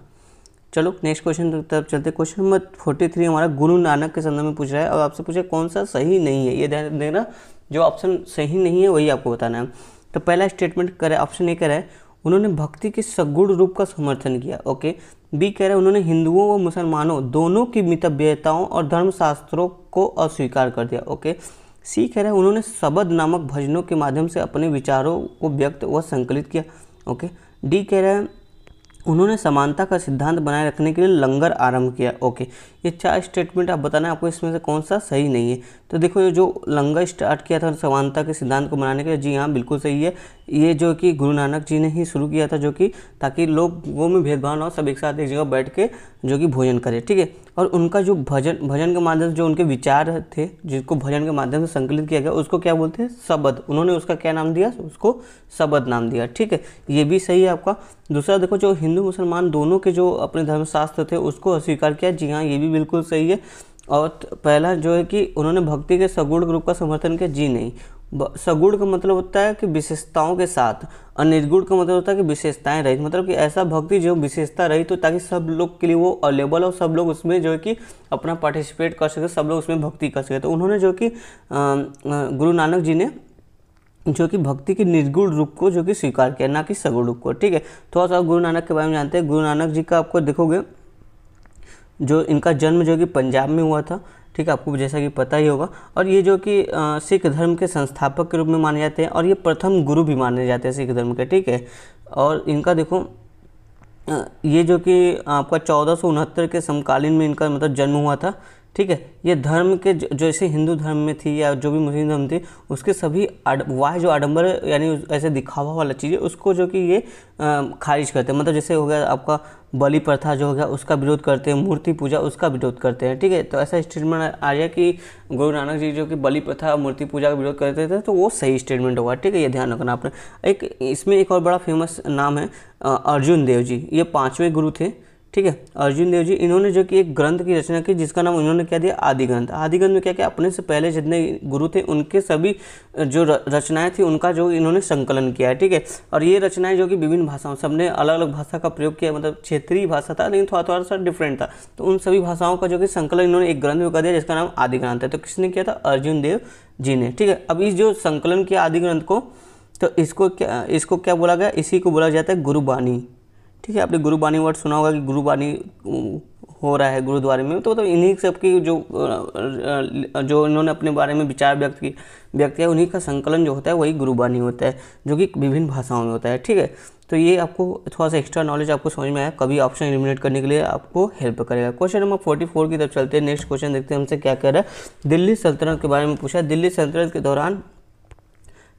चलो नेक्स्ट क्वेश्चन तरफ चलते क्वेश्चन नंबर फोर्टी थ्री हमारा गुरु नानक के संदर्भ में पूछ रहा है और आपसे पूछे कौन सा सही नहीं है ये ध्यान देना जो ऑप्शन सही नहीं है वही आपको बताना है तो पहला स्टेटमेंट करे ऑप्शन ए कह रहा है उन्होंने भक्ति के सगुण रूप का समर्थन किया ओके बी कह रहे हैं उन्होंने हिंदुओं व मुसलमानों दोनों की मितव्यताओं और धर्मशास्त्रों को अस्वीकार कर दिया ओके सी कह रहे हैं उन्होंने शबद नामक भजनों के माध्यम से अपने विचारों को व्यक्त व संकलित किया ओके डी कह रहे हैं उन्होंने समानता का सिद्धांत बनाए रखने के लिए लंगर आरंभ किया ओके ये चार स्टेटमेंट आप बताना है आपको इसमें से कौन सा सही नहीं है तो देखो ये जो लंगा स्टार्ट किया था समानता के सिद्धांत को बनाने के लिए जी हाँ बिल्कुल सही है ये जो कि गुरु नानक जी ने ही शुरू किया था जो कि ताकि लोगों में भेदभाव ना हो सब एक साथ एक जगह बैठ के जो कि भोजन करें ठीक है और उनका जो भजन भजन के माध्यम से जो उनके विचार थे जिसको भजन के माध्यम से संकलित किया गया उसको क्या बोलते हैं सबद उन्होंने उसका क्या नाम दिया उसको शबद नाम दिया ठीक है ये भी सही है आपका दूसरा देखो जो हिंदू मुसलमान दोनों के जो अपने धर्मशास्त्र थे उसको अस्वीकार किया जी हाँ ये भी बिल्कुल सही है और पहला जो है कि उन्होंने भक्ति के सगुण रूप का समर्थन किया जी नहीं सगुण का मतलब होता है कि विशेषताओं के साथ और निर्गुण का मतलब होता है कि विशेषताएं रही मतलब कि ऐसा भक्ति जो विशेषता रही तो ताकि सब लोग के लिए वो अवेलेबल हो सब लोग उसमें जो है कि अपना पार्टिसिपेट कर सके सब लोग उसमें भक्ति कर सके तो उन्होंने जो कि गुरु नानक जी ने जो कि भक्ति के निर्गुण रूप को जो कि स्वीकार किया ना कि सगुण रूप को ठीक है थोड़ा तो सा गुरु नानक के बारे में जानते हैं गुरु नानक जी का आपको देखोगे जो इनका जन्म जो कि पंजाब में हुआ था ठीक है आपको जैसा कि पता ही होगा और ये जो कि सिख धर्म के संस्थापक के रूप में माने जाते हैं और ये प्रथम गुरु भी माने जाते हैं सिख धर्म के ठीक है और इनका देखो ये जो कि आपका चौदह के समकालीन में इनका मतलब जन्म हुआ था ठीक है ये धर्म के जो जैसे हिंदू धर्म में थी या जो भी मुस्लिम धर्म थी उसके सभी वाह जो आडम्बर यानी ऐसे दिखावा वाला चीज़ है उसको जो कि ये खारिज करते हैं मतलब जैसे हो गया आपका बलि प्रथा जो हो गया उसका विरोध करते हैं मूर्ति पूजा उसका विरोध करते हैं ठीक है तो ऐसा स्टेटमेंट आ गया कि गुरु नानक जी जो कि बलि प्रथा और मूर्ति पूजा का विरोध करते थे तो वो सही स्टेटमेंट होगा ठीक है ये ध्यान रखना आपने एक इसमें एक और बड़ा फेमस नाम है अर्जुन देव जी ये पाँचवें गुरु थे ठीक है अर्जुन देव जी इन्होंने जो कि एक ग्रंथ की रचना की जिसका नाम इन्होंने क्या दिया आदि ग्रंथ आदि ग्रंथ में क्या क्या अपने से पहले जितने गुरु थे उनके सभी जो रचनाएं थी उनका जो इन्होंने संकलन किया है ठीक है और ये रचनाएं जो कि विभिन्न भाषाओं सबने अलग अलग भाषा का प्रयोग किया मतलब क्षेत्रीय भाषा था लेकिन थोड़ा थोड़ा सा डिफरेंट था तो उन सभी भाषाओं का जो कि संकलन इन्होंने एक ग्रंथ में कर दिया जिसका नाम आदि ग्रंथ है तो किसने किया था अर्जुन देव जी ने ठीक है अब इस जो संकलन किया आदि ग्रंथ को तो इसको क्या इसको क्या बोला गया इसी को बोला जाता है गुरुबानी ठीक है आपने गुरु वर्ड सुना होगा कि गुरु हो रहा है गुरुद्वारे में तो मतलब तो इन्हीं सबकी जो जो इन्होंने अपने बारे में विचार व्यक्त की व्यक्त किया उन्हीं का संकलन जो होता है वही गुरुबानी होता है जो कि विभिन्न भाषाओं में होता है ठीक है तो ये आपको थोड़ा सा एक्स्ट्रा नॉलेज आपको समझ में आया कभी ऑप्शन एलिमिनेट करने के लिए आपको हेल्प करेगा क्वेश्चन नंबर फोर्टी फोर की तरफ चलते हैं नेक्स्ट क्वेश्चन देखते हैं हमसे क्या कह रहा है दिल्ली सल्तनत के बारे में पूछा दिल्ली सल्तनत के दौरान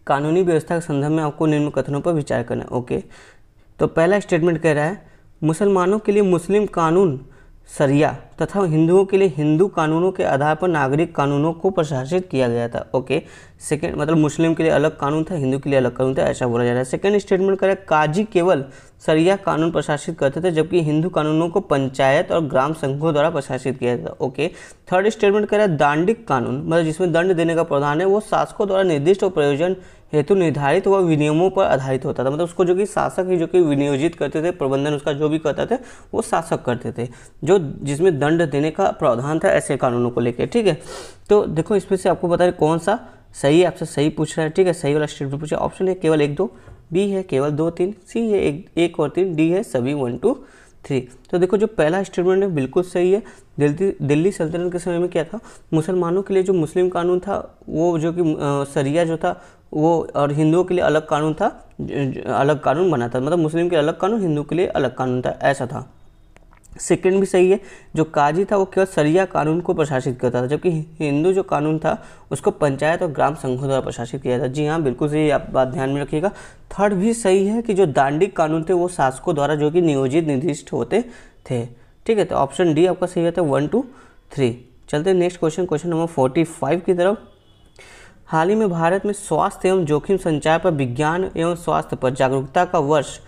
कानूनी व्यवस्था के संदर्भ में आपको निम्न कथनों पर विचार करना है ओके तो पहला स्टेटमेंट कह रहा है मुसलमानों के लिए मुस्लिम कानून सरिया तथा हिंदुओं के लिए हिंदू कानूनों के आधार पर नागरिक कानूनों को प्रशासित किया गया था ओके सेकेंड मतलब मुस्लिम के लिए अलग कानून था हिंदू के लिए अलग कानून था ऐसा बोला जा रहा है सेकंड स्टेटमेंट करें काजी केवल सरिया कानून प्रशासित करते थे जबकि हिंदू कानूनों को पंचायत और ग्राम संघों द्वारा प्रशासित किया जाता ओके थर्ड स्टेटमेंट करें दांडिक कानून मतलब जिसमें दंड देने का प्रावधान है वो शासकों द्वारा निर्दिष्ट और प्रयोजन हेतु निर्धारित हुआ विनियमों पर आधारित होता था मतलब उसको जो कि शासक ही जो कि विनियोजित करते थे प्रबंधन उसका जो भी करते थे वो शासक करते थे जो जिसमें दंड देने का प्रावधान था ऐसे कानूनों को लेकर ठीक है तो देखो इसमें से आपको बता रहे कौन सा सही है आपसे सही पूछ रहा है ठीक है सही वाला स्टेटमेंट पूछा ऑप्शन है केवल एक दो बी है केवल दो तीन सी है एक एक और तीन डी है सभी वन टू थ्री तो देखो जो पहला स्टेटमेंट है बिल्कुल सही है दिल्ली दिल्ली सल्तनत के समय में क्या था मुसलमानों के लिए जो मुस्लिम कानून था वो जो कि सरिया जो था वो और हिंदुओं के लिए अलग कानून था अलग कानून बना था मतलब मुस्लिम के अलग कानून हिंदू के लिए अलग कानून था ऐसा था सेकेंड भी सही है जो काजी था वो केवल सरिया कानून को प्रशासित करता था जबकि हिंदू जो कानून था उसको पंचायत और ग्राम संघों द्वारा प्रशासित किया था जी हाँ बिल्कुल सही आप बात ध्यान में रखिएगा थर्ड भी सही है कि जो दांडिक कानून थे वो शासकों द्वारा जो कि नियोजित निर्दिष्ट होते थे ठीक है तो ऑप्शन डी आपका सही होता है तो वन टू थ्री चलते next question question number forty five की तरफ हाल ही में भारत में स्वास्थ्य एवं जोखिम संचार पर विज्ञान एवं स्वास्थ्य पर जागरूकता का वर्ष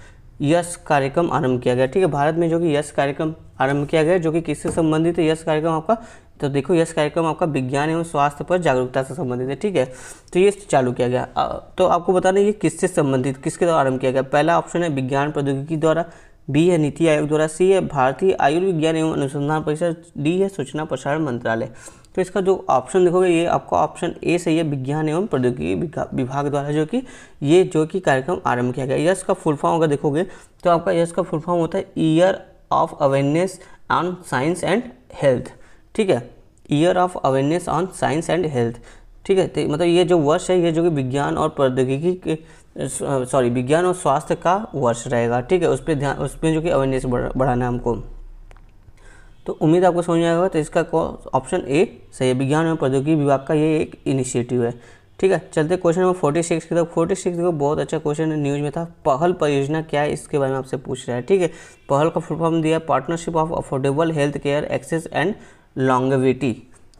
यश कार्यक्रम आरंभ किया गया ठीक है भारत में जो कि यश कार्यक्रम आरंभ किया गया जो कि किससे संबंधित है यश कार्यक्रम आपका तो देखो यश कार्यक्रम आपका विज्ञान एवं स्वास्थ्य पर जागरूकता से संबंधित है ठीक है तो ये चालू किया गया तो आपको बताना ये किससे संबंधित किसके द्वारा आरंभ किया गया पहला ऑप्शन है विज्ञान प्रौद्योगिकी द्वारा बी है नीति आयोग द्वारा सी है भारतीय आयुर्विज्ञान एवं अनुसंधान परिषद डी है सूचना प्रसारण मंत्रालय तो इसका जो ऑप्शन देखोगे ये आपको ऑप्शन ए सही है विज्ञान एवं प्रौद्योगिकी विभाग द्वारा जो कि ये जो कि कार्यक्रम आरंभ किया गया यश का फुल फॉर्म अगर देखोगे तो आपका यश का फुल फॉर्म होता है year of awareness on science and health ठीक है year of awareness on science and health ठीक है तो मतलब ये जो वर्ष है ये जो कि विज्ञान और प्रौद्योगिकी के सॉरी विज्ञान और स्वास्थ्य का वर्ष रहेगा ठीक है उस पर ध्यान उस पर जो कि अवेयरनेस बढ़ाना है हमको तो उम्मीद आपको समझ में आएगा तो इसका ऑप्शन ए सही है विज्ञान एवं प्रौद्योगिकी विभाग का ये एक इनिशिएटिव है ठीक है चलते क्वेश्चन नंबर फोर्टी सिक्स की तरफ फोर्टी सिक्स देखो बहुत अच्छा क्वेश्चन है न्यूज में था पहल परियोजना क्या है इसके बारे में आपसे पूछ रहा है ठीक है पहल का फुल फॉर्म दिया partnership of affordable health care access and longevity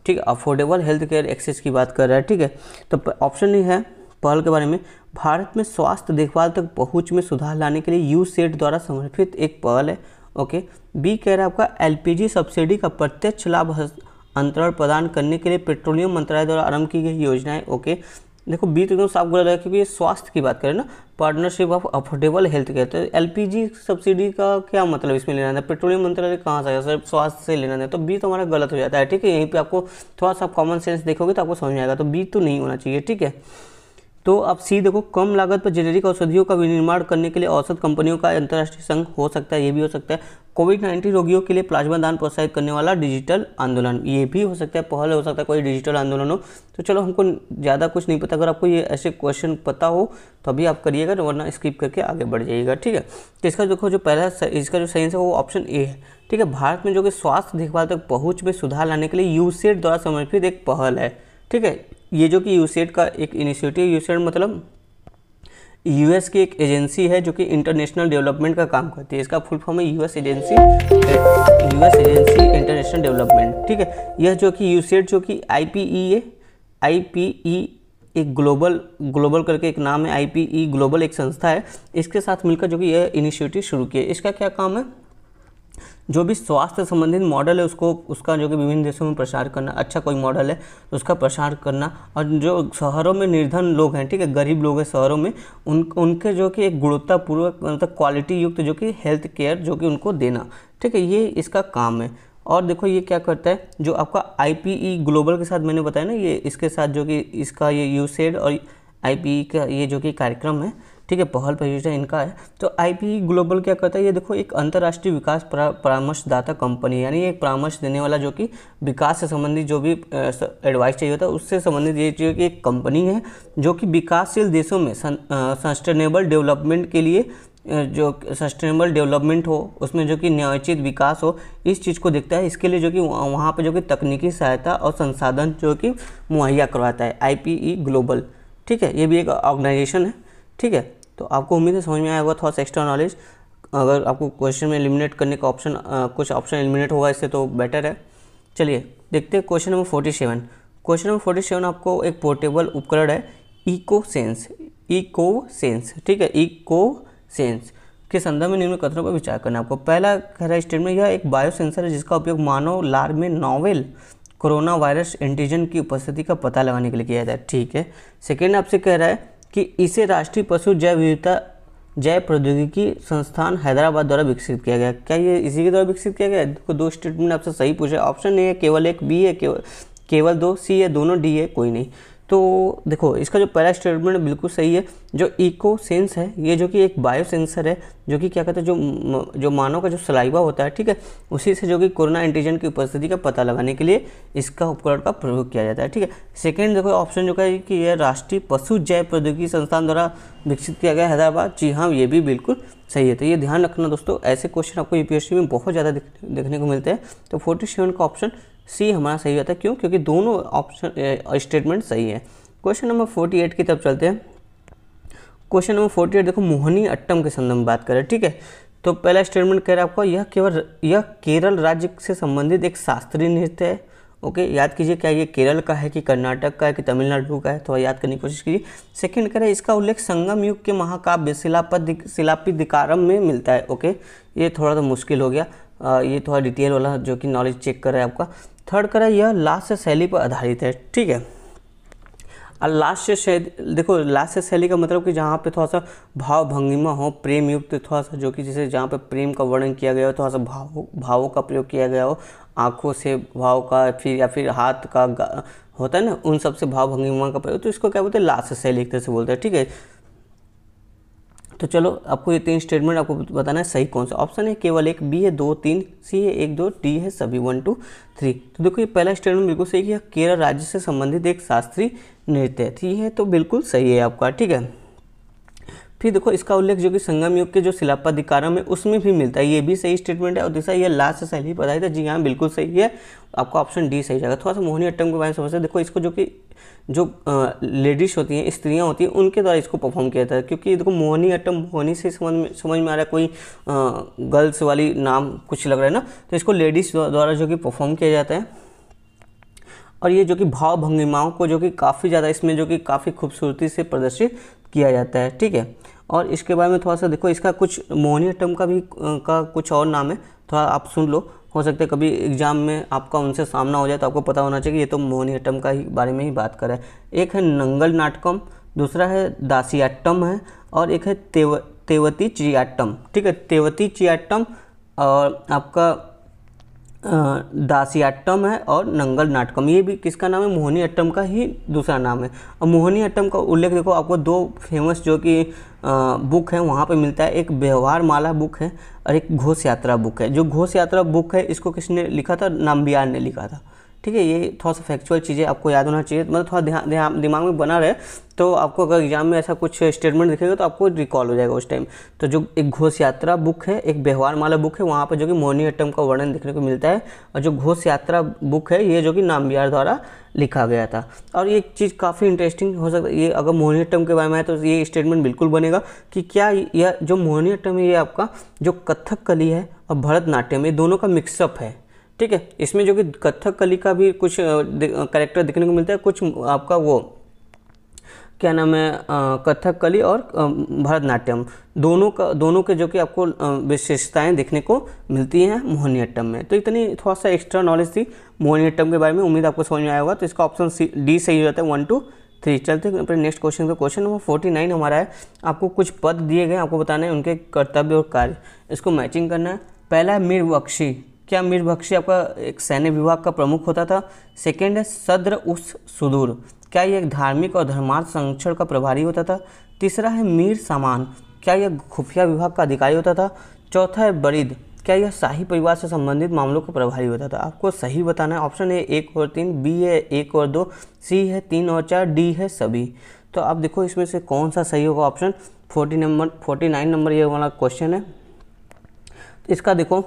ठीक है अफोर्डेबल हेल्थ केयर एक्सेस की बात कर रहा है ठीक है तो ऑप्शन ये है पहल के बारे में भारत में स्वास्थ्य देखभाल तक पहुँच में सुधार लाने के लिए यू सेट द्वारा समर्पित एक पहल है ओके बी कह रहा है आपका एलपीजी सब्सिडी का प्रत्यक्ष लाभ अंतरण प्रदान करने के लिए पेट्रोलियम मंत्रालय द्वारा आरंभ की गई योजनाएं ओके देखो बी तो एकदम साफ बोला जाएगा क्योंकि ये स्वास्थ्य की बात करें ना partnership of affordable health care तो एल सब्सिडी का क्या मतलब इसमें लेना था पेट्रोलियम मंत्रालय कहाँ से सर स्वास्थ्य से लेना था तो बी तो हमारा गलत हो जाता है ठीक है यहीं पे आपको थोड़ा सा कॉमन सेंस देखोगे तो आपको समझ आएगा तो बी तो नहीं होना चाहिए ठीक है तो अब सी देखो कम लागत पर जेनेरिक औषधियों का विनिर्माण करने के लिए औसत कंपनियों का अंतर्राष्ट्रीय संघ हो सकता है ये भी हो सकता है कोविड नाइन्टीन रोगियों के लिए प्लाज्मा दान प्रोत्साहित करने वाला डिजिटल आंदोलन ये भी हो सकता है पहल हो सकता है कोई डिजिटल आंदोलन हो तो चलो हमको ज़्यादा कुछ नहीं पता अगर आपको ये ऐसे क्वेश्चन पता हो तो अभी आप करिएगा वरना स्किप करके आगे बढ़ जाइएगा ठीक है तो इसका देखो जो पहला इसका जो साइंस है वो ऑप्शन ए है ठीक है भारत में जो कि स्वास्थ्य देखभाल तक पहुँच में सुधार लाने के लिए यूसेड द्वारा समर्पित एक पहल है ठीक है ये जो कि यूसेड का एक इनिशिएटिव यूसेड मतलब यूएस की एक एजेंसी है जो कि इंटरनेशनल डेवलपमेंट का काम करती है इसका फुल फॉर्म है US agency US agency international development ठीक है यह जो कि यूसेड जो कि e है आईपीई e एक ग्लोबल ग्लोबल करके एक नाम है आईपीई ग्लोबल e एक संस्था है इसके साथ मिलकर जो कि यह इनिशिएटिव शुरू किया इसका क्या काम है जो भी स्वास्थ्य संबंधित मॉडल है उसको उसका जो कि विभिन्न देशों में प्रसार करना अच्छा कोई मॉडल है तो उसका प्रसार करना और जो शहरों में निर्धन लोग हैं ठीक है गरीब लोग हैं शहरों में उन उनके जो कि एक गुणवत्तापूर्वक मतलब क्वालिटी युक्त जो कि हेल्थ केयर जो कि उनको देना ठीक है ये इसका काम है और देखो ये क्या करता है जो आपका आई ग्लोबल e के साथ मैंने बताया ना ये इसके साथ जो कि इसका ये यूसेड और आई e का ये जो कि कार्यक्रम है ठीक है पहल परियोजना इनका है तो आई ग्लोबल क्या करता है ये देखो एक अंतर्राष्ट्रीय विकास परामर्शदाता कंपनी यानी एक परामर्श देने वाला जो कि विकास से संबंधित जो भी एडवाइस चाहिए होता है उससे संबंधित ये चीज़ कि एक कंपनी है जो कि विकासशील देशों में सस्टेनेबल डेवलपमेंट के लिए जो सस्टेनेबल डेवलपमेंट हो उसमें जो कि न्यायोचित विकास हो इस चीज़ को देखता है इसके लिए जो कि वहाँ पर जो कि तकनीकी सहायता और संसाधन जो कि मुहैया करवाता है आईपीई ग्लोबल ठीक है ये भी एक ऑर्गेनाइजेशन है ठीक है तो आपको उम्मीद है समझ में आया होगा सा एक्स्ट्रा नॉलेज अगर आपको क्वेश्चन में एलिमिनेट करने का ऑप्शन कुछ ऑप्शन एलिमिनेट होगा इससे तो बेटर है चलिए देखते हैं question number forty seven question number forty seven आपको एक पोर्टेबल उपकरण है इको सेंस इको सेंस ठीक है इको सेंस के संदर्भ में निम्न कथनों पर विचार करना आपको पहला कह रहा है स्टेट में यह एक बायोसेंसर है जिसका उपयोग मानव लार में नॉवेल कोरोना वायरस एंटीजन की उपस्थिति का पता लगाने के लिए किया जाता है ठीक है सेकेंड आपसे कह रहा है कि इसे राष्ट्रीय पशु जैव विविधता जैव प्रौद्योगिकी संस्थान हैदराबाद द्वारा विकसित किया गया क्या ये इसी के द्वारा विकसित किया गया देखो दो स्टेटमेंट आपसे सही पूछा ऑप्शन ए है केवल एक बी है केवल केवल दो सी है दोनों डी है कोई नहीं तो देखो इसका जो पहला स्टेटमेंट बिल्कुल सही है जो इको सेंस है ये जो कि एक बायो सेंसर है जो कि क्या कहते हैं जो जो मानव का जो सलाइवा होता है ठीक है उसी से जो कि कोरोना एंटीजन की उपस्थिति का पता लगाने के लिए इसका उपकरण का प्रयोग किया जाता है ठीक है सेकेंड देखो ऑप्शन जो है कि यह राष्ट्रीय पशु जैव प्रौद्योगिकी संस्थान द्वारा विकसित किया गया हैदराबाद जी हाँ ये भी बिल्कुल सही है तो ये ध्यान रखना दोस्तों ऐसे क्वेश्चन आपको यूपीएससी में बहुत ज़्यादा देखने को मिलते हैं तो फोर्टी सेवन का ऑप्शन सी हमारा सही होता है क्यों क्योंकि दोनों ऑप्शन स्टेटमेंट सही है क्वेश्चन नंबर फोर्टी एट की तरफ चलते हैं क्वेश्चन नंबर फोर्टी एट देखो मोहनी अट्टम के संदर्भ में बात करें ठीक है तो पहला स्टेटमेंट कह रहा है आपका यह केवल यह केरल राज्य से संबंधित एक शास्त्रीय नृत्य है ओके याद कीजिए क्या ये केरल का है कि कर्नाटक का है कि तमिलनाडु का है थोड़ा तो याद करने की कोशिश कीजिए सेकंड कह है इसका उल्लेख संगम युग के महाकाव्य शिलापद शिलापी दिकारम में मिलता है ओके ये थोड़ा तो मुश्किल हो गया ये थोड़ा डिटेल वाला जो कि नॉलेज चेक कर रहा है आपका थर्ड करा यह लास्ट शैली पर आधारित है ठीक है और लास्ट से शैली देखो लास्ट से शैली का मतलब कि जहाँ पे थोड़ा सा भाव भंगिमा हो प्रेम युक्त थोड़ा सा जो कि जैसे जहाँ पे प्रेम का वर्णन किया गया हो थोड़ा सा भाव भावों का प्रयोग किया गया हो आँखों से भाव का फिर या फिर हाथ का होता है ना उन सब से भाव भंगिमा का प्रयोग तो इसको क्या बोलते हैं लास्ट से शैली एक तरह से बोलते हैं ठीक है तो चलो आपको ये तीन स्टेटमेंट आपको बताना है सही कौन सा ऑप्शन है केवल एक बी है दो तीन सी है एक दो डी है सभी वन टू थ्री तो देखो ये पहला स्टेटमेंट बिल्कुल सही है केरल राज्य से संबंधित एक शास्त्रीय नृत्य है ठीक है तो बिल्कुल सही है आपका ठीक है फिर देखो इसका उल्लेख जो कि संगम युग के जो शिलापाधिकारम है उसमें भी मिलता है ये भी सही स्टेटमेंट है और दूसरा ये लास्ट शैली बताया था जी हाँ बिल्कुल सही है आपका ऑप्शन डी सही जाएगा थोड़ा सा मोहनी अट्टम के बारे में समझते देखो इसको जो कि जो लेडीज होती हैं स्त्रियां होती हैं उनके द्वारा इसको परफॉर्म किया जाता है क्योंकि देखो मोहनी अट्टम मोहनी से समझ में समझ में आ रहा है कोई गर्ल्स वाली नाम कुछ लग रहा है ना तो इसको लेडीज द्वारा जो कि परफॉर्म किया जाता है और ये जो कि भाव भंगिमाओं को जो कि काफ़ी ज़्यादा इसमें जो कि काफ़ी खूबसूरती से प्रदर्शित किया जाता है ठीक है और इसके बारे में थोड़ा सा देखो इसका कुछ मोहनी अट्टम का भी का कुछ और नाम है थोड़ा आप सुन लो हो सकता है कभी एग्ज़ाम में आपका उनसे सामना हो जाए तो आपको पता होना चाहिए ये तो अट्टम का ही बारे में ही बात कर रहा है एक है नंगल नाटकम दूसरा है दासियाट्टम है और एक है तेव तेवती चियाट्टम ठीक है तेवती चियाट्टम और आपका दासियाट्टम है और नंगल नाटकम ये भी किसका नाम है मोहनी अट्टम का ही दूसरा नाम है और मोहनी अट्टम का उल्लेख देखो आपको दो फेमस जो कि बुक है वहाँ पे मिलता है एक व्यवहार माला बुक है और एक घोष यात्रा बुक है जो घोष यात्रा बुक है इसको किसने लिखा था नाम्बियार ने लिखा था ठीक है ये थोड़ा सा फैक्चुअल चीज़ें आपको याद होना चाहिए मतलब थोड़ा ध्यान ध्यान दिमाग में बना रहे तो आपको अगर एग्जाम में ऐसा कुछ स्टेटमेंट दिखेगा तो आपको रिकॉल हो जाएगा उस टाइम तो जो एक घोष यात्रा बुक है एक व्यवहार माला बुक है वहाँ पर जो कि मोहिनीअट्टम का वर्णन देखने को मिलता है और जो घोष यात्रा बुक है ये जो कि बिहार द्वारा लिखा गया था और ये चीज़ काफ़ी इंटरेस्टिंग हो सकता है ये अगर मोहिनीअट्टम के बारे में है तो ये स्टेटमेंट बिल्कुल बनेगा कि क्या यह जो मोहिनीअट्टम है ये आपका जो कथक कली है और भरतनाट्यम ये दोनों का मिक्सअप है ठीक है इसमें जो कि कथक कली का भी कुछ करेक्टर देखने को मिलता है कुछ आपका वो क्या नाम है कथक कली और भरतनाट्यम दोनों का दोनों के जो कि आपको विशेषताएं देखने को मिलती हैं मोहनीअट्टम में तो इतनी थोड़ा सा एक्स्ट्रा नॉलेज थी मोहनीअट्टम के बारे में उम्मीद आपको समझ में आया होगा तो इसका ऑप्शन सी डी सही हो जाता है वन टू थ्री चलते हैं अपने नेक्स्ट क्वेश्चन का क्वेश्चन नंबर फोर्टी नाइन हमारा है आपको कुछ पद दिए गए आपको बताना है उनके कर्तव्य और कार्य इसको मैचिंग करना है पहला है मीरवक्षी क्या मीर बख्शी आपका एक सैन्य विभाग का प्रमुख होता था सेकेंड है सद्र उस सुदूर क्या ये एक धार्मिक और धर्मार्थ संरक्षण का प्रभारी होता था तीसरा है मीर सामान क्या यह खुफिया विभाग का अधिकारी होता था चौथा है बरीद क्या यह शाही परिवार से संबंधित मामलों का प्रभारी होता था आपको सही बताना है ऑप्शन ए एक और तीन बी है एक और दो सी है तीन और चार डी है सभी तो आप देखो इसमें से कौन सा सही होगा option forty number forty nine number ये वाला क्वेश्चन है इसका देखो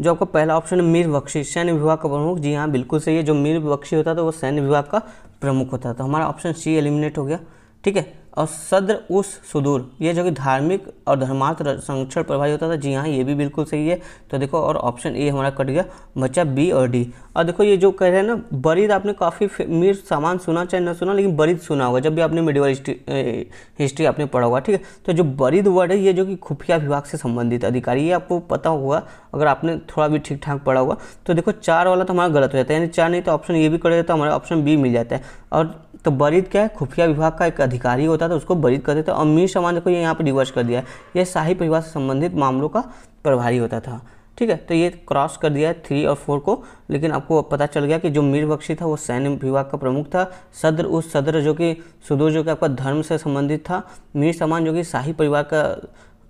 जो आपका पहला ऑप्शन है मीर बख्शी सैन्य विभाग का प्रमुख जी हाँ बिल्कुल सही है जो मीर बख्शी होता था वो सैन्य विभाग का प्रमुख होता था हमारा ऑप्शन सी एलिमिनेट हो गया ठीक है और सद्र उस सुदूर ये जो कि धार्मिक और धर्मांत संरक्षण प्रभावी होता था जी हाँ ये भी बिल्कुल सही है तो देखो और ऑप्शन ए हमारा कट गया बच्चा बी और डी और देखो ये जो कह रहे हैं ना बरीद आपने काफ़ी मीर सामान सुना चाहे ना सुना लेकिन बरीद सुना होगा जब भी आपने मिडिवल हिस्ट्री, आपने पढ़ा होगा ठीक है तो जो बरीद वर्ड है ये जो कि खुफिया विभाग से संबंधित अधिकारी ये आपको पता होगा अगर आपने थोड़ा भी ठीक ठाक पढ़ा होगा तो देखो चार वाला तो हमारा गलत हो जाता है यानी चार नहीं तो ऑप्शन ए भी कट जाता है हमारा ऑप्शन बी मिल जाता है और तो बरीद क्या है खुफिया विभाग का एक अधिकारी होता था उसको बरीद कर देता और मीर समाज को ये यहाँ पर डिवर्स कर दिया है यह शाही परिवार से संबंधित मामलों का प्रभारी होता था ठीक है तो ये क्रॉस कर दिया है थ्री और फोर को लेकिन आपको पता चल गया कि जो मीर बख्शी था वो सैन्य विभाग का प्रमुख था सदर उस सदर जो कि सुदूर जो कि आपका धर्म से संबंधित था मीर समान जो कि शाही परिवार का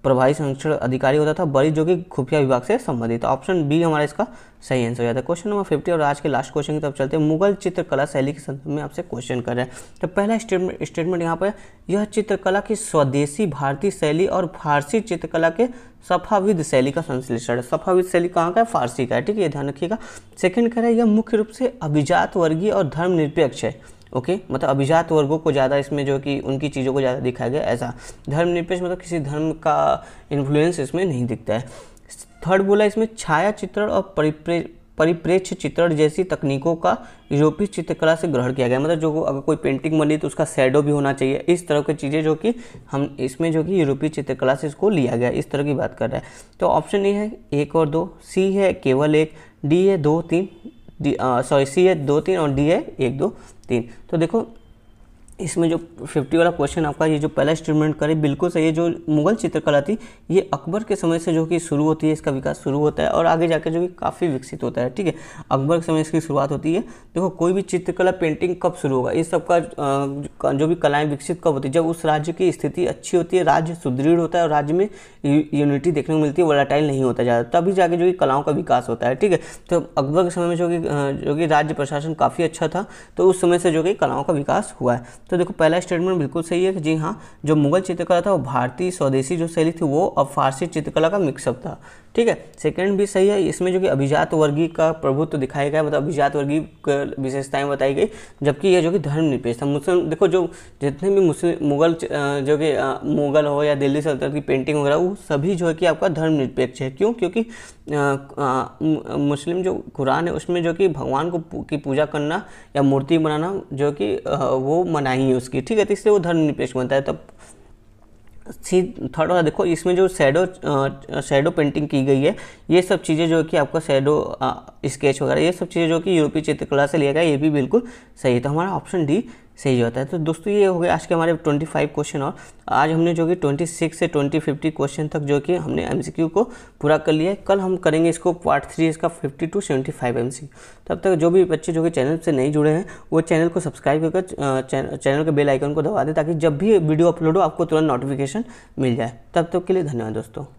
प्रभारी संरक्षण अधिकारी होता था बड़ी जो कि खुफिया विभाग से संबंधित ऑप्शन बी हमारा इसका सही आंसर हो जाता है क्वेश्चन नंबर फिफ्टी और आज के लास्ट क्वेश्चन की तरफ चलते हैं मुगल चित्रकला शैली के संदर्भ में आपसे क्वेश्चन कर रहे हैं तो पहला स्टेटमेंट यहाँ पर यह चित्रकला की स्वदेशी भारतीय शैली और फारसी चित्रकला के सफाविद शैली का संश्लेषण है सफाविद शैली कहाँ का है फारसी का है ठीक है ये ध्यान रखिएगा सेकेंड कह रहा है यह मुख्य रूप से अभिजात वर्गीय और धर्मनिरपेक्ष है ओके मतलब अभिजात वर्गों को ज़्यादा इसमें जो कि उनकी चीज़ों को ज़्यादा दिखाया गया ऐसा धर्मनिरपेक्ष मतलब किसी धर्म का इन्फ्लुएंस इसमें नहीं दिखता है थर्ड बोला इसमें छाया चित्रण और परिप्रे परिप्रेक्ष्य चित्रण जैसी तकनीकों का यूरोपीय चित्रकला से ग्रहण किया गया मतलब जो अगर कोई पेंटिंग बनी तो उसका शेडो भी होना चाहिए इस तरह की चीज़ें जो कि हम इसमें जो कि यूरोपीय चित्रकला से इसको लिया गया इस तरह की बात कर रहा है तो ऑप्शन ए है एक और दो सी है केवल एक डी है दो तीन सॉरी सी है दो तीन और डी है एक दो तीन तो देखो इसमें जो फिफ्टी वाला क्वेश्चन आपका ये जो पहला स्टेटमेंट करे बिल्कुल सही है जो मुगल चित्रकला थी ये अकबर के समय से जो कि शुरू होती है इसका विकास शुरू होता है और आगे जाके जो कि काफ़ी विकसित होता है ठीक है अकबर के समय इसकी शुरुआत होती है देखो कोई भी चित्रकला पेंटिंग कब शुरू होगा इस सब का जो भी कलाएँ विकसित कब होती है जब उस राज्य की स्थिति अच्छी होती है राज्य सुदृढ़ होता है और राज्य में यूनिटी देखने को मिलती है वोलाटाइल नहीं होता ज़्यादा तभी जाके जो कि कलाओं का विकास होता है ठीक है तो अकबर के समय में जो कि जो कि राज्य प्रशासन काफ़ी अच्छा था तो उस समय से जो कि कलाओं का विकास हुआ है तो देखो पहला स्टेटमेंट बिल्कुल सही है कि जी हाँ जो मुगल चित्रकला था वो भारतीय स्वदेशी जो शैली थी वो अब फारसी चित्रकला का मिक्सअप था ठीक है सेकंड भी सही है इसमें जो कि अभिजात वर्गी का प्रभुत्व तो दिखाया गया मतलब अभिजात वर्गी विशेषताएं बताई गई जबकि ये जो कि धर्मनिरपेक्ष था मुस्लिम देखो जो जितने भी मुस्लिम मुगल जो कि मुगल हो या दिल्ली सल्तनत की पेंटिंग वगैरह वो सभी जो है कि आपका धर्मनिरपेक्ष है क्यों क्योंकि मुस्लिम जो कुरान है उसमें जो कि भगवान को की पूजा करना या मूर्ति बनाना जो कि वो मनाही है उसकी ठीक है तो इसलिए वो धर्मनिरपेक्ष बनता है तब सी थर्ड वाला देखो इसमें जो शेडो शेडो पेंटिंग की गई है ये सब चीज़ें जो कि आपका शेडो स्केच वगैरह ये सब चीज़ें जो कि यूरोपीय चित्रकला से लिया गया ये भी बिल्कुल सही है तो हमारा ऑप्शन डी सही होता है तो दोस्तों ये हो गया आज के हमारे 25 क्वेश्चन और आज हमने जो कि 26 से 20 50 क्वेश्चन तक जो कि हमने एमसीक्यू को पूरा कर लिया है कल हम करेंगे इसको पार्ट थ्री इसका 50 टू 75 फाइव एम तब तक जो भी बच्चे जो कि चैनल से नहीं जुड़े हैं वो चैनल को सब्सक्राइब करके चैनल, के बेल आइकन को दबा दें ताकि जब भी वीडियो अपलोड हो आपको तुरंत नोटिफिकेशन मिल जाए तब तक के लिए धन्यवाद दोस्तों